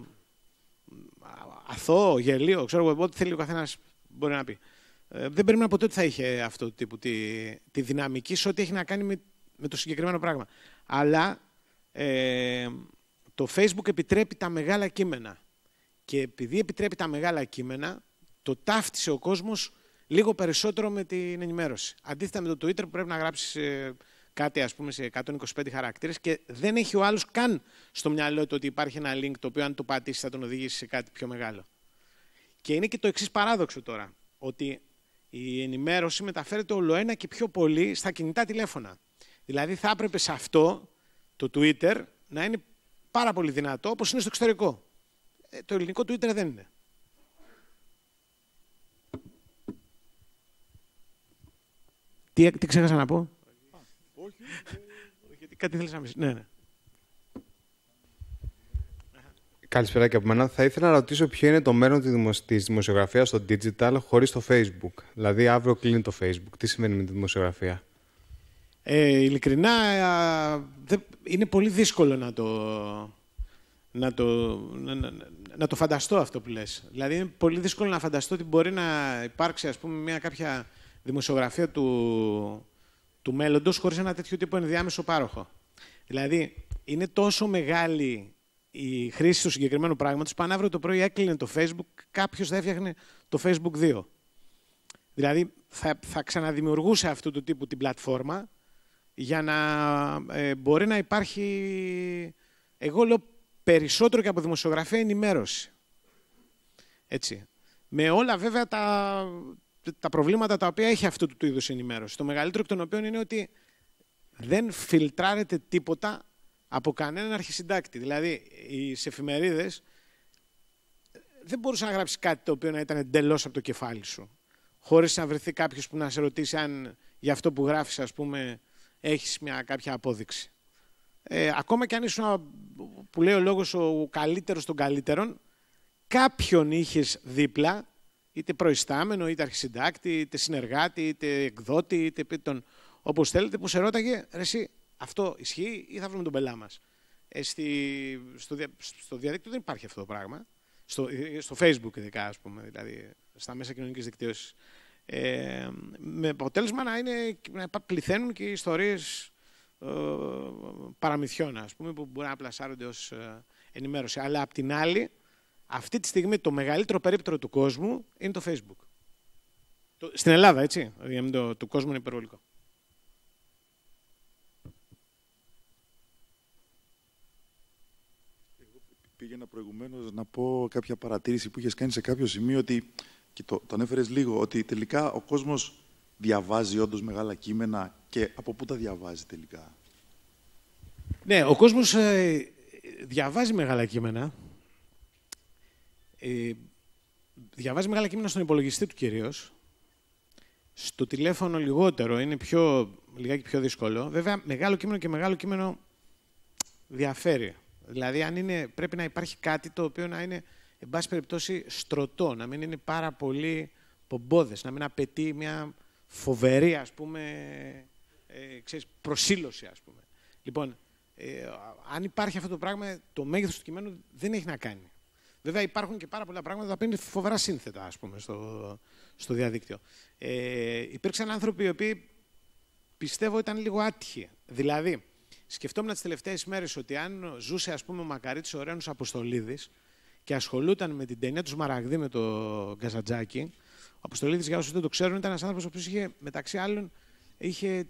Αθώο, γελίο, ξέρω εγώ, ό,τι θέλει ο καθένας μπορεί να πει. Ε, δεν περίμενα ποτέ ότι θα είχε αυτό το τύπου τη, τη δυναμική σε ό,τι έχει να κάνει με με το συγκεκριμένο πράγμα. Αλλά ε, το Facebook επιτρέπει τα μεγάλα κείμενα. Και επειδή επιτρέπει τα μεγάλα κείμενα, το ταύτισε ο κόσμος λίγο περισσότερο με την ενημέρωση. Αντίθετα με το Twitter που πρέπει να γράψεις ε, κάτι ας πούμε σε 125 χαρακτήρες και δεν έχει ο άλλος καν στο μυαλό του ότι υπάρχει ένα link το οποίο αν το πατήσεις θα τον οδηγήσει σε κάτι πιο μεγάλο. Και είναι και το εξής παράδοξο τώρα, ότι η ενημέρωση μεταφέρεται ολοένα και πιο πολύ στα κινητά τηλέφωνα. Δηλαδή θα έπρεπε σε αυτό το Twitter να είναι πάρα πολύ δυνατό όπως είναι στο εξωτερικό. Ε, το ελληνικό Twitter δεν είναι. Τι, τι ξέχασα να πω. όχι. Γιατί κάτι θέλεις να μιλήσεις. Ναι, ναι. Καλησπέρα και από μένα. Θα ήθελα να ρωτήσω ποιο είναι το μέλλον της δημοσιογραφίας στο digital χωρίς το facebook. Δηλαδή αύριο κλείνει το facebook. Τι σημαίνει με τη δημοσιογραφία. Ε, ειλικρινά, δε, είναι πολύ δύσκολο να το, να το, να, να, το φανταστώ αυτό που λες. Δηλαδή, είναι πολύ δύσκολο να φανταστώ ότι μπορεί να υπάρξει, ας πούμε, μια κάποια δημοσιογραφία του, του μέλλοντος χωρίς ένα τέτοιο τύπο ενδιάμεσο πάροχο. Δηλαδή, είναι τόσο μεγάλη η χρήση του συγκεκριμένου πράγματος που αν αύριο το πρωί έκλεινε το Facebook, κάποιος θα έφτιαχνε το Facebook 2. Δηλαδή, θα, θα ξαναδημιουργούσε αυτού του τύπου την πλατφόρμα για να ε, μπορεί να υπάρχει, εγώ λέω περισσότερο και από δημοσιογραφία, ενημέρωση. Έτσι. Με όλα βέβαια τα, τα προβλήματα τα οποία έχει αυτού του είδους ενημέρωση. Το μεγαλύτερο εκ των οποίων είναι ότι δεν φιλτράρεται τίποτα από κανέναν αρχισυντάκτη. Δηλαδή, οι εφημερίδες ε, δεν μπορούσε να γράψει κάτι το οποίο να ήταν εντελώς από το κεφάλι σου. Χωρίς να βρεθεί κάποιος που να σε ρωτήσει αν για αυτό που γράφεις, ας πούμε, έχεις μια κάποια απόδειξη. Ε, ακόμα και αν ήσουν, που λέει ο λόγος, ο καλύτερος των καλύτερων, κάποιον είχες δίπλα, είτε προϊστάμενο, είτε αρχισυντάκτη, είτε συνεργάτη, είτε εκδότη, είτε τον. όπως θέλετε, που σε ρώταγε, ρε εσύ, αυτό ισχύει ή θα βρούμε τον πελά μας. Ε, στο, στο διαδίκτυο δεν υπάρχει αυτό το πράγμα. Στο, ε, στο facebook ειδικά, ας πούμε, δηλαδή, στα μέσα κοινωνικής δικτύωσης. Ε, με αποτέλεσμα να, είναι, να πληθαίνουν και ιστορίες ε, παραμυθιών, πούμε, που μπορεί να πλασάρονται ως ε, ενημέρωση. Αλλά απ' την άλλη, αυτή τη στιγμή το μεγαλύτερο περίπτερο του κόσμου είναι το Facebook. Το, στην Ελλάδα, έτσι, για δηλαδή, το, του κόσμου είναι υπερβολικό. Πήγαινα προηγουμένως να πω κάποια παρατήρηση που είχες κάνει σε κάποιο σημείο ότι και το, το ανέφερε λίγο, ότι τελικά ο κόσμος διαβάζει όντως μεγάλα κείμενα και από πού τα διαβάζει τελικά. Ναι, ο κόσμος ε, διαβάζει μεγάλα κείμενα. Ε, διαβάζει μεγάλα κείμενα στον υπολογιστή του κυρίως. Στο τηλέφωνο λιγότερο, είναι πιο, λιγάκι πιο δύσκολο. Βέβαια, μεγάλο κείμενο και μεγάλο κείμενο διαφέρει. Δηλαδή, αν είναι, πρέπει να υπάρχει κάτι το οποίο να είναι εν πάση περιπτώσει, στρωτό, να μην είναι πάρα πολύ πομπόδες, να μην απαιτεί μια φοβερή, ας πούμε, ε, ξέρεις, προσήλωση, ας πούμε. Λοιπόν, ε, αν υπάρχει αυτό το πράγμα, το μέγεθος του κειμένου δεν έχει να κάνει. Βέβαια υπάρχουν και πάρα πολλά πράγματα που είναι φοβερά σύνθετα, ας πούμε, στο, στο διαδίκτυο. Ε, υπήρξαν άνθρωποι οι οποίοι πιστεύω ήταν λίγο άτυχοι. Δηλαδή, σκεφτόμουν τις τελευταίες μέρες ότι αν ζούσε, ας πούμε, ο Μακαρίτης ο Ρένος Αποστολίδης, και ασχολούταν με την ταινία τους Μαραγδί με τον Καζατζάκη. Ο Αποστολίδης, για όσου δεν το ξέρουν, ήταν ένας άνθρωπος που είχε μεταξύ άλλων είχε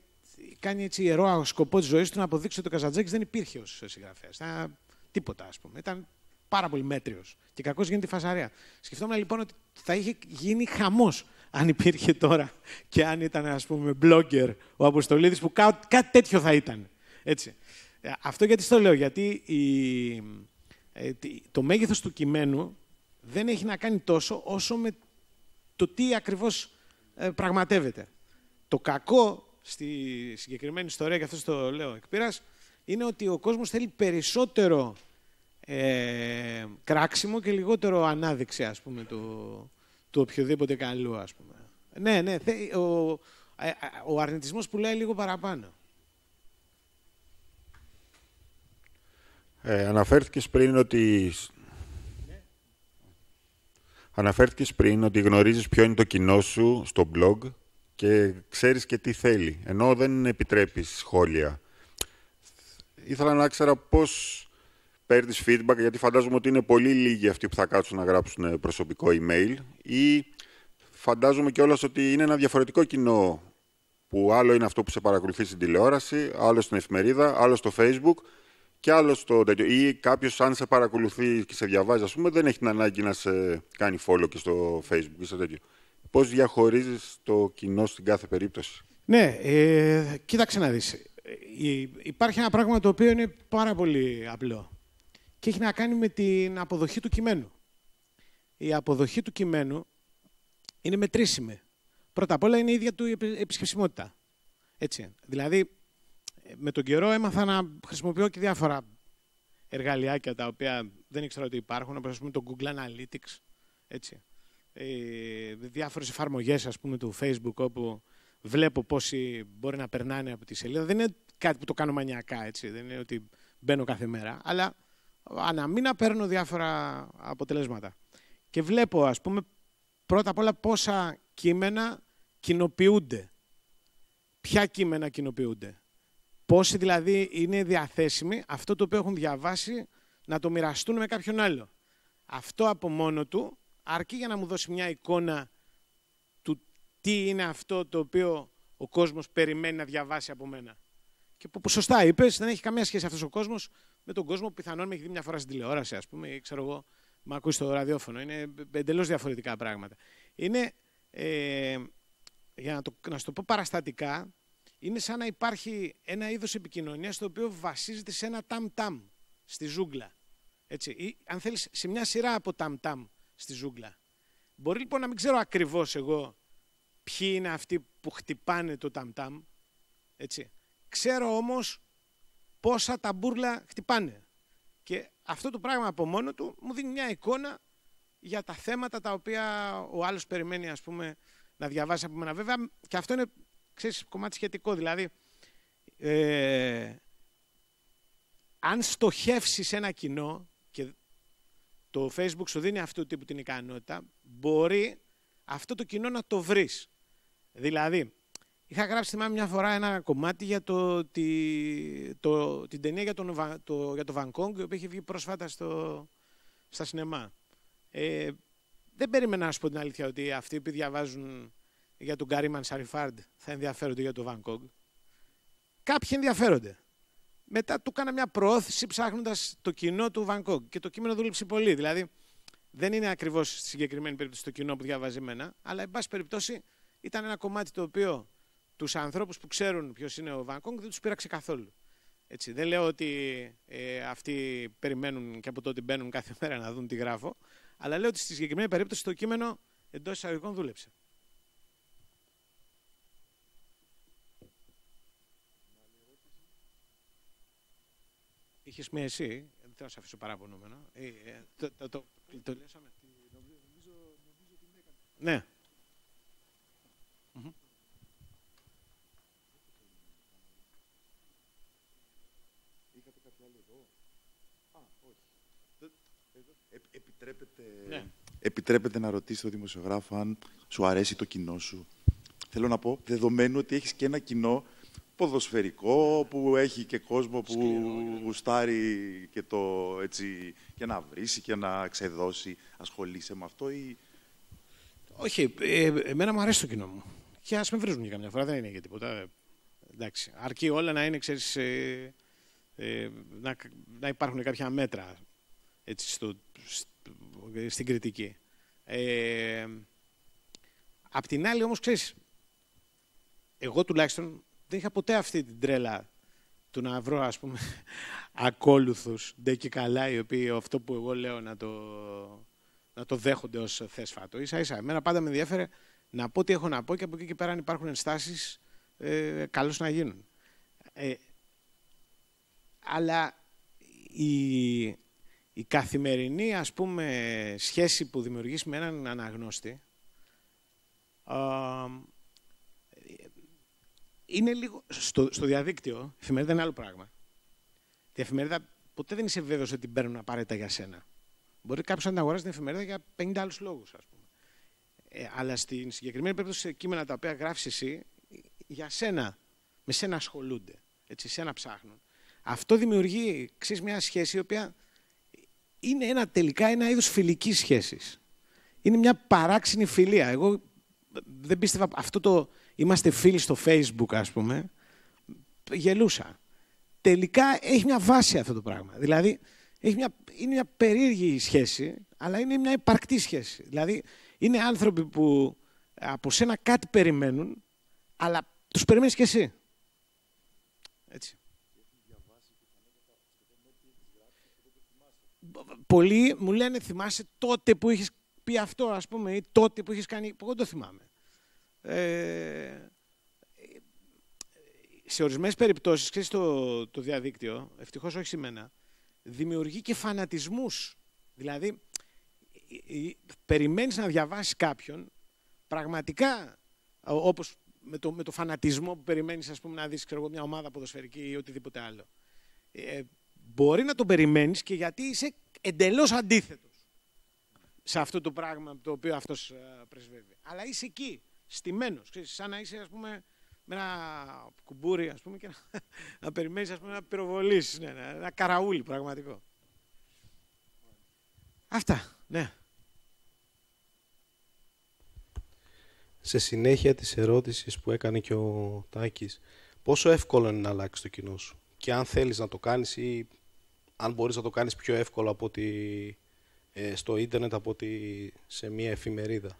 κάνει έτσι ιερό σκοπό της ζωής του να αποδείξει ότι ο Καζατζάκη δεν υπήρχε ως συγγραφέας. Ήταν τίποτα, ας πούμε. Ήταν πάρα πολύ μέτριος. Και κακώς γίνεται η φασαρία. Σκεφτόμουν λοιπόν ότι θα είχε γίνει χαμός αν υπήρχε τώρα και αν ήταν, ας πούμε, blogger ο Αποστολίδης που κάτι τέτοιο θα ήταν. Έτσι. Ε, αυτό γιατί στο λέω, γιατί η, ε, το μέγεθος του κειμένου δεν έχει να κάνει τόσο όσο με το τι ακριβώς ε, πραγματεύεται. Το κακό στη συγκεκριμένη ιστορία, και αυτό το λέω εκ πείρας, είναι ότι ο κόσμος θέλει περισσότερο ε, κράξιμο και λιγότερο ανάδειξη, ας πούμε, του, του οποιοδήποτε καλού, ας πούμε. Ναι, ναι, ο, ε, ο αρνητισμός λέει λίγο παραπάνω. Ε, αναφέρθηκες πριν ότι... Ναι. Αναφέρθηκες πριν ότι γνωρίζεις ποιο είναι το κοινό σου στο blog και ξέρεις και τι θέλει, ενώ δεν επιτρέπεις σχόλια. Ήθελα να ξέρω πώς παίρνεις feedback, γιατί φαντάζομαι ότι είναι πολύ λίγοι αυτοί που θα κάτσουν να γράψουν προσωπικό email ή φαντάζομαι κιόλας ότι είναι ένα διαφορετικό κοινό που άλλο είναι αυτό που σε παρακολουθεί στην τηλεόραση, άλλο στην εφημερίδα, άλλο στο facebook και άλλο το τέτοιο. Ή κάποιος, αν σε παρακολουθεί και σε διαβάζει, ας πούμε, δεν έχει την ανάγκη να σε κάνει follow και στο Facebook ή στο τέτοιο. Πώς διαχωρίζεις το κοινό στην κάθε περίπτωση. Ναι, ε, κοίταξε να δεις. Ε, υπάρχει ένα πράγμα το οποίο είναι πάρα πολύ απλό και έχει να κάνει με την αποδοχή του κειμένου. Η αποδοχή του κειμένου είναι μετρήσιμη. Πρώτα απ' όλα είναι η ίδια του επισκεψιμότητα. Έτσι. Δηλαδή, με τον καιρό έμαθα να χρησιμοποιώ και διάφορα εργαλειάκια τα οποία δεν ήξερα ότι υπάρχουν, όπως ας πούμε το Google Analytics, έτσι. Ε, διάφορες εφαρμογές ας πούμε του Facebook όπου βλέπω πόσοι μπορεί να περνάνε από τη σελίδα. Δεν είναι κάτι που το κάνω μανιακά, έτσι. Δεν είναι ότι μπαίνω κάθε μέρα, αλλά ανά μήνα παίρνω διάφορα αποτελέσματα. Και βλέπω, ας πούμε, πρώτα απ' όλα πόσα κείμενα κοινοποιούνται. Ποια κείμενα κοινοποιούνται. Πόσοι δηλαδή είναι διαθέσιμοι αυτό το οποίο έχουν διαβάσει να το μοιραστούν με κάποιον άλλο. Αυτό από μόνο του αρκεί για να μου δώσει μια εικόνα του τι είναι αυτό το οποίο ο κόσμος περιμένει να διαβάσει από μένα. Και που σωστά είπες, δεν έχει καμία σχέση αυτός ο κόσμος με τον κόσμο που πιθανόν με έχει δει μια φορά στην τηλεόραση, ας πούμε, ή ξέρω εγώ, με στο ραδιόφωνο. Είναι εντελώς διαφορετικά πράγματα. Είναι, ε, για να, το, να σου το πω παραστατικά, είναι σαν να υπάρχει ένα είδος επικοινωνίας το οποίο βασίζεται σε ενα ταμ ταμ-ταμ στη ζούγκλα. Έτσι, ή, αν θέλεις, σε μια σειρά από ταμ-ταμ στη ζούγκλα. Μπορεί λοιπόν να μην ξέρω ακριβώς εγώ ποιοι είναι αυτοί που χτυπάνε το ταμταμ, ταμ έτσι. Ξέρω όμως πόσα ταμπούρλα χτυπάνε. Και αυτό το πράγμα από μόνο του μου δίνει μια εικόνα για τα θέματα τα οποία ο άλλος περιμένει ας πούμε, να διαβάσει από μένα. Βέβαια και αυτό είναι ξέρεις, κομμάτι σχετικό. Δηλαδή, ε, αν στοχεύσεις ένα κοινό και το Facebook σου δίνει αυτού τύπου την ικανότητα, μπορεί αυτό το κοινό να το βρεις. Δηλαδή, είχα γράψει θυμάμαι μια φορά ένα κομμάτι για το, τη, το, την ταινία για, τον, το, για το Βανκόγκ, η οποία είχε βγει πρόσφατα στο, στα σινεμά. Ε, δεν περίμενα να σου πω την αλήθεια ότι αυτοί που διαβάζουν για τον Καρίμαν Σαριφάρντ θα ενδιαφέρονται για τον Βαν Κόγκ. Κάποιοι ενδιαφέρονται. Μετά του κάνα μια προώθηση ψάχνοντας το κοινό του Βαν Κόγκ. Και το κείμενο δούλεψε πολύ. Δηλαδή, δεν είναι ακριβώς στη συγκεκριμένη περίπτωση το κοινό που διαβάζει εμένα, αλλά εν πάση περιπτώσει ήταν ένα κομμάτι το οποίο τους ανθρώπους που ξέρουν ποιος είναι ο Βαν Κόγκ δεν τους πείραξε καθόλου. Έτσι, δεν λέω ότι ε, αυτοί περιμένουν και από τότε μπαίνουν κάθε μέρα να δουν τι γράφω, αλλά λέω ότι στη συγκεκριμένη περίπτωση το κείμενο εντός εισαγωγικών δούλεψε. Είχες μία εσύ, δεν θα σε αφήσω παράπονο ε, ε, το, το, λέσαμε. Νομίζω, την Ναι. Είχατε κάτι άλλο εδώ. Α, όχι. Ε, επιτρέπετε, ναι. να ρωτήσει το δημοσιογράφο αν σου αρέσει το κοινό σου. Θέλω να πω, δεδομένου ότι έχεις και ένα κοινό ποδοσφαιρικό που έχει και κόσμο που Σκληρό, γουστάρει και, το, έτσι, και να βρήσει και να ξεδώσει. Ασχολείσαι με αυτό ή... Όχι, ε, εμένα μου αρέσει το κοινό μου. Και ας με βρίζουν και καμιά φορά, δεν είναι για τίποτα. Ε, εντάξει, αρκεί όλα να είναι, ξέρεις, ε, ε να, να, υπάρχουν κάποια μέτρα έτσι, στο, στην κριτική. Ε, απ' την άλλη όμως, ξέρεις, εγώ τουλάχιστον δεν είχα ποτέ αυτή την τρέλα του να βρω, ας πούμε, ακόλουθους, ντε και καλά, οι οποίοι αυτό που εγώ λέω να το, να το δέχονται ως θέσφατο. Ίσα ίσα, εμένα πάντα με ενδιαφέρε να πω τι έχω να πω και από εκεί και πέρα αν υπάρχουν ενστάσεις, ε, καλώς να γίνουν. Ε, αλλά η, η καθημερινή, ας πούμε, σχέση που δημιουργείς με έναν αναγνώστη, είναι λίγο. Στο, στο διαδίκτυο, η εφημερίδα είναι άλλο πράγμα. Η εφημερίδα ποτέ δεν είσαι βέβαιος ότι την παίρνουν απαραίτητα για σένα. Μπορεί κάποιος να την αγοράσει την εφημερίδα για 50 άλλους λόγους, ας πούμε. Ε, αλλά στην συγκεκριμένη περίπτωση, σε κείμενα τα οποία γράφεις εσύ, για σένα, με σένα ασχολούνται. Έτσι, σένα ψάχνουν. Αυτό δημιουργεί ξέρεις, μια σχέση η οποία είναι ένα, τελικά ένα είδος φιλικής σχέσης. Είναι μια παράξενη φιλία. Εγώ δεν πίστευα αυτό το είμαστε φίλοι στο facebook ας πούμε, γελούσα. Τελικά έχει μια βάση αυτό το πράγμα. Δηλαδή έχει μια, είναι μια περίεργη σχέση, αλλά είναι μια υπαρκτή σχέση. Δηλαδή είναι άνθρωποι που από σένα κάτι περιμένουν, αλλά τους περιμένεις και εσύ. Έτσι. Πολλοί μου λένε θυμάσαι τότε που είχες πει αυτό, ας πούμε, ή τότε που είχες κάνει... Εγώ δεν το θυμάμαι. Ε, σε ορισμένες περιπτώσεις, ξέρεις το, το διαδίκτυο, ευτυχώς όχι σήμερα, δημιουργεί και φανατισμούς. Δηλαδή, περιμένεις να διαβάσεις κάποιον πραγματικά όπως με το, με το φανατισμό που περιμένεις να δεις μια ομάδα ποδοσφαιρική ή οτιδήποτε άλλο. Ε, μπορεί να το περιμένεις και γιατί είσαι εντελώς αντίθετος σε αυτό το πράγμα το οποίο αυτός ε, πρεσβεύει. Αλλά είσαι εκεί στημένος, σαν να είσαι ας πούμε με ένα κουμπούρι ας πούμε και να, να περιμένεις πούμε να πυροβολήσεις, ναι, ναι, ένα καραούλι πραγματικό. Αυτά, ναι. Σε συνέχεια της ερώτησης που έκανε και ο Τάκης, πόσο εύκολο είναι να αλλάξεις το κοινό σου και αν θέλεις να το κάνεις ή αν μπορείς να το κάνεις πιο εύκολο από ε, στο ίντερνετ από ότι σε μια εφημερίδα.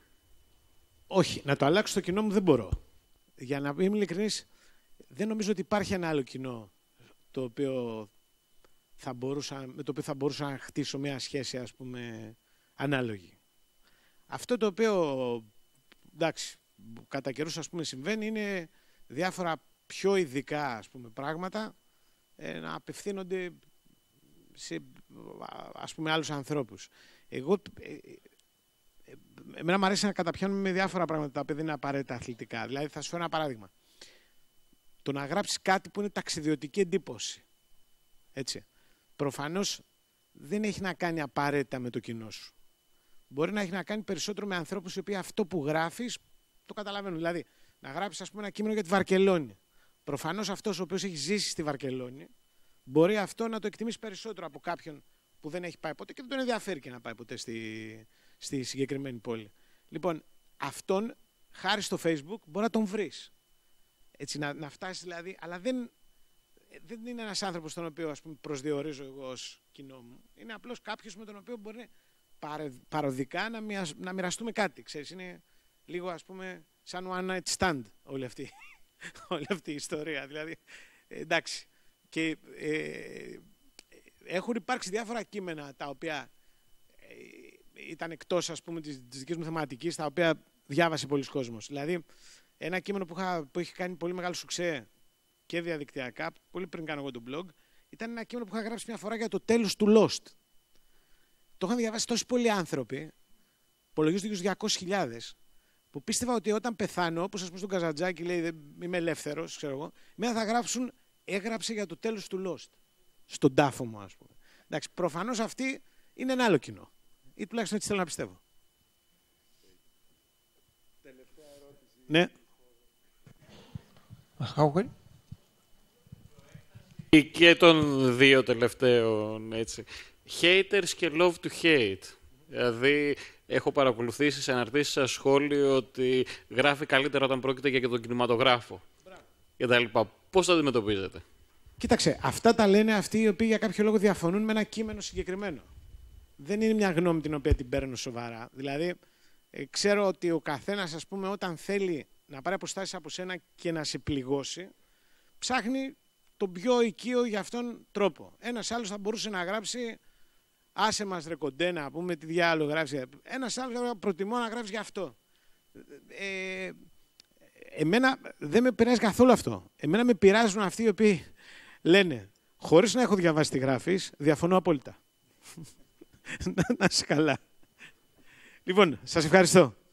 Όχι, να το αλλάξω το κοινό μου δεν μπορώ. Για να είμαι ειλικρινής, δεν νομίζω ότι υπάρχει ένα άλλο κοινό το οποίο θα μπορούσα, με το οποίο θα μπορούσα να χτίσω μια σχέση ας πούμε ανάλογη. Αυτό το οποίο εντάξει, κατά καιρούς ας πούμε συμβαίνει είναι διάφορα πιο ειδικά ας πούμε, πράγματα ε, να απευθύνονται σε ας πούμε άλλους ανθρώπους. Εγώ ε, εμένα μου αρέσει να καταπιάνουμε με διάφορα πράγματα τα οποία δεν είναι απαραίτητα αθλητικά. Δηλαδή, θα σου φέρω ένα παράδειγμα. Το να γράψεις κάτι που είναι ταξιδιωτική εντύπωση. Έτσι. Προφανώς δεν έχει να κάνει απαραίτητα με το κοινό σου. Μπορεί να έχει να κάνει περισσότερο με ανθρώπους οι οποίοι αυτό που γράφεις το καταλαβαίνουν. Δηλαδή, να γράψεις, ας πούμε, ένα κείμενο για τη Βαρκελόνη. Προφανώς αυτός ο οποίος έχει ζήσει στη Βαρκελόνη μπορεί αυτό να το εκτιμήσει περισσότερο από κάποιον που δεν έχει πάει ποτέ και δεν τον ενδιαφέρει και να πάει ποτέ στη, στη συγκεκριμένη πόλη. Λοιπόν, αυτόν, χάρη στο Facebook, μπορεί να τον βρεις. Έτσι, να, να φτάσεις δηλαδή, αλλά δεν, δεν είναι ένας άνθρωπος τον οποίο ας πούμε, προσδιορίζω εγώ ως κοινό μου. Είναι απλώς κάποιος με τον οποίο μπορεί παροδικά να, να μοιραστούμε κάτι. Ξέρεις, είναι λίγο ας πούμε σαν one night stand όλη αυτή, όλη αυτή η ιστορία. Δηλαδή, ε, εντάξει. Και ε, ε, έχουν υπάρξει διάφορα κείμενα τα οποία ήταν εκτός τη δικής μου θεματικής, τα οποία διάβασε πολλοί κόσμος. Δηλαδή, ένα κείμενο που, είχα, που έχει κάνει πολύ μεγάλο σουξέ και διαδικτυακά, πολύ πριν κάνω εγώ το blog, ήταν ένα κείμενο που είχα γράψει μια φορά για το τέλος του Lost. Το είχαν διαβάσει τόσοι πολλοί άνθρωποι, υπολογίζω του 200.000, που πίστευα ότι όταν πεθάνω, όπως ας πούμε στον Καζαντζάκη λέει Είμαι ελεύθερος, ξέρω εγώ, μια θα γράψουν έγραψε για το τέλος του Lost. Στον τάφο μου, ας πούμε. Εντάξει, προφανώς αυτή είναι ένα άλλο κοινό. Ή τουλάχιστον έτσι θέλω να πιστεύω. Τελευταία ερώτηση. Ναι. Και των δύο τελευταίων, έτσι. Haters και love to hate. Δηλαδή, έχω παρακολουθήσει σε αναρτήσεις σας σχόλιο ότι γράφει καλύτερα όταν πρόκειται για τον κινηματογράφο. Και τα λοιπά. Πώς τα αντιμετωπίζετε. Κοίταξε, αυτά τα λένε αυτοί οι οποίοι για κάποιο λόγο διαφωνούν με ένα κείμενο συγκεκριμένο δεν είναι μια γνώμη την οποία την παίρνω σοβαρά. Δηλαδή, ε, ξέρω ότι ο καθένας, ας πούμε, όταν θέλει να πάρει αποστάσεις από σένα και να σε πληγώσει, ψάχνει τον πιο οικείο για αυτόν τρόπο. Ένας άλλος θα μπορούσε να γράψει. Άσε μας, ρε κοντένα, πούμε τι διάλογο γράφει. Ένας άλλος προτιμώ να γράψει γι' αυτό. Ε, εμένα δεν με πειράζει καθόλου αυτό. Εμένα με πειράζουν αυτοί οι οποίοι λένε, χωρίς να έχω διαβάσει τη γράφη, διαφωνώ απόλυτα να είσαι καλά. Λοιπόν, σας ευχαριστώ.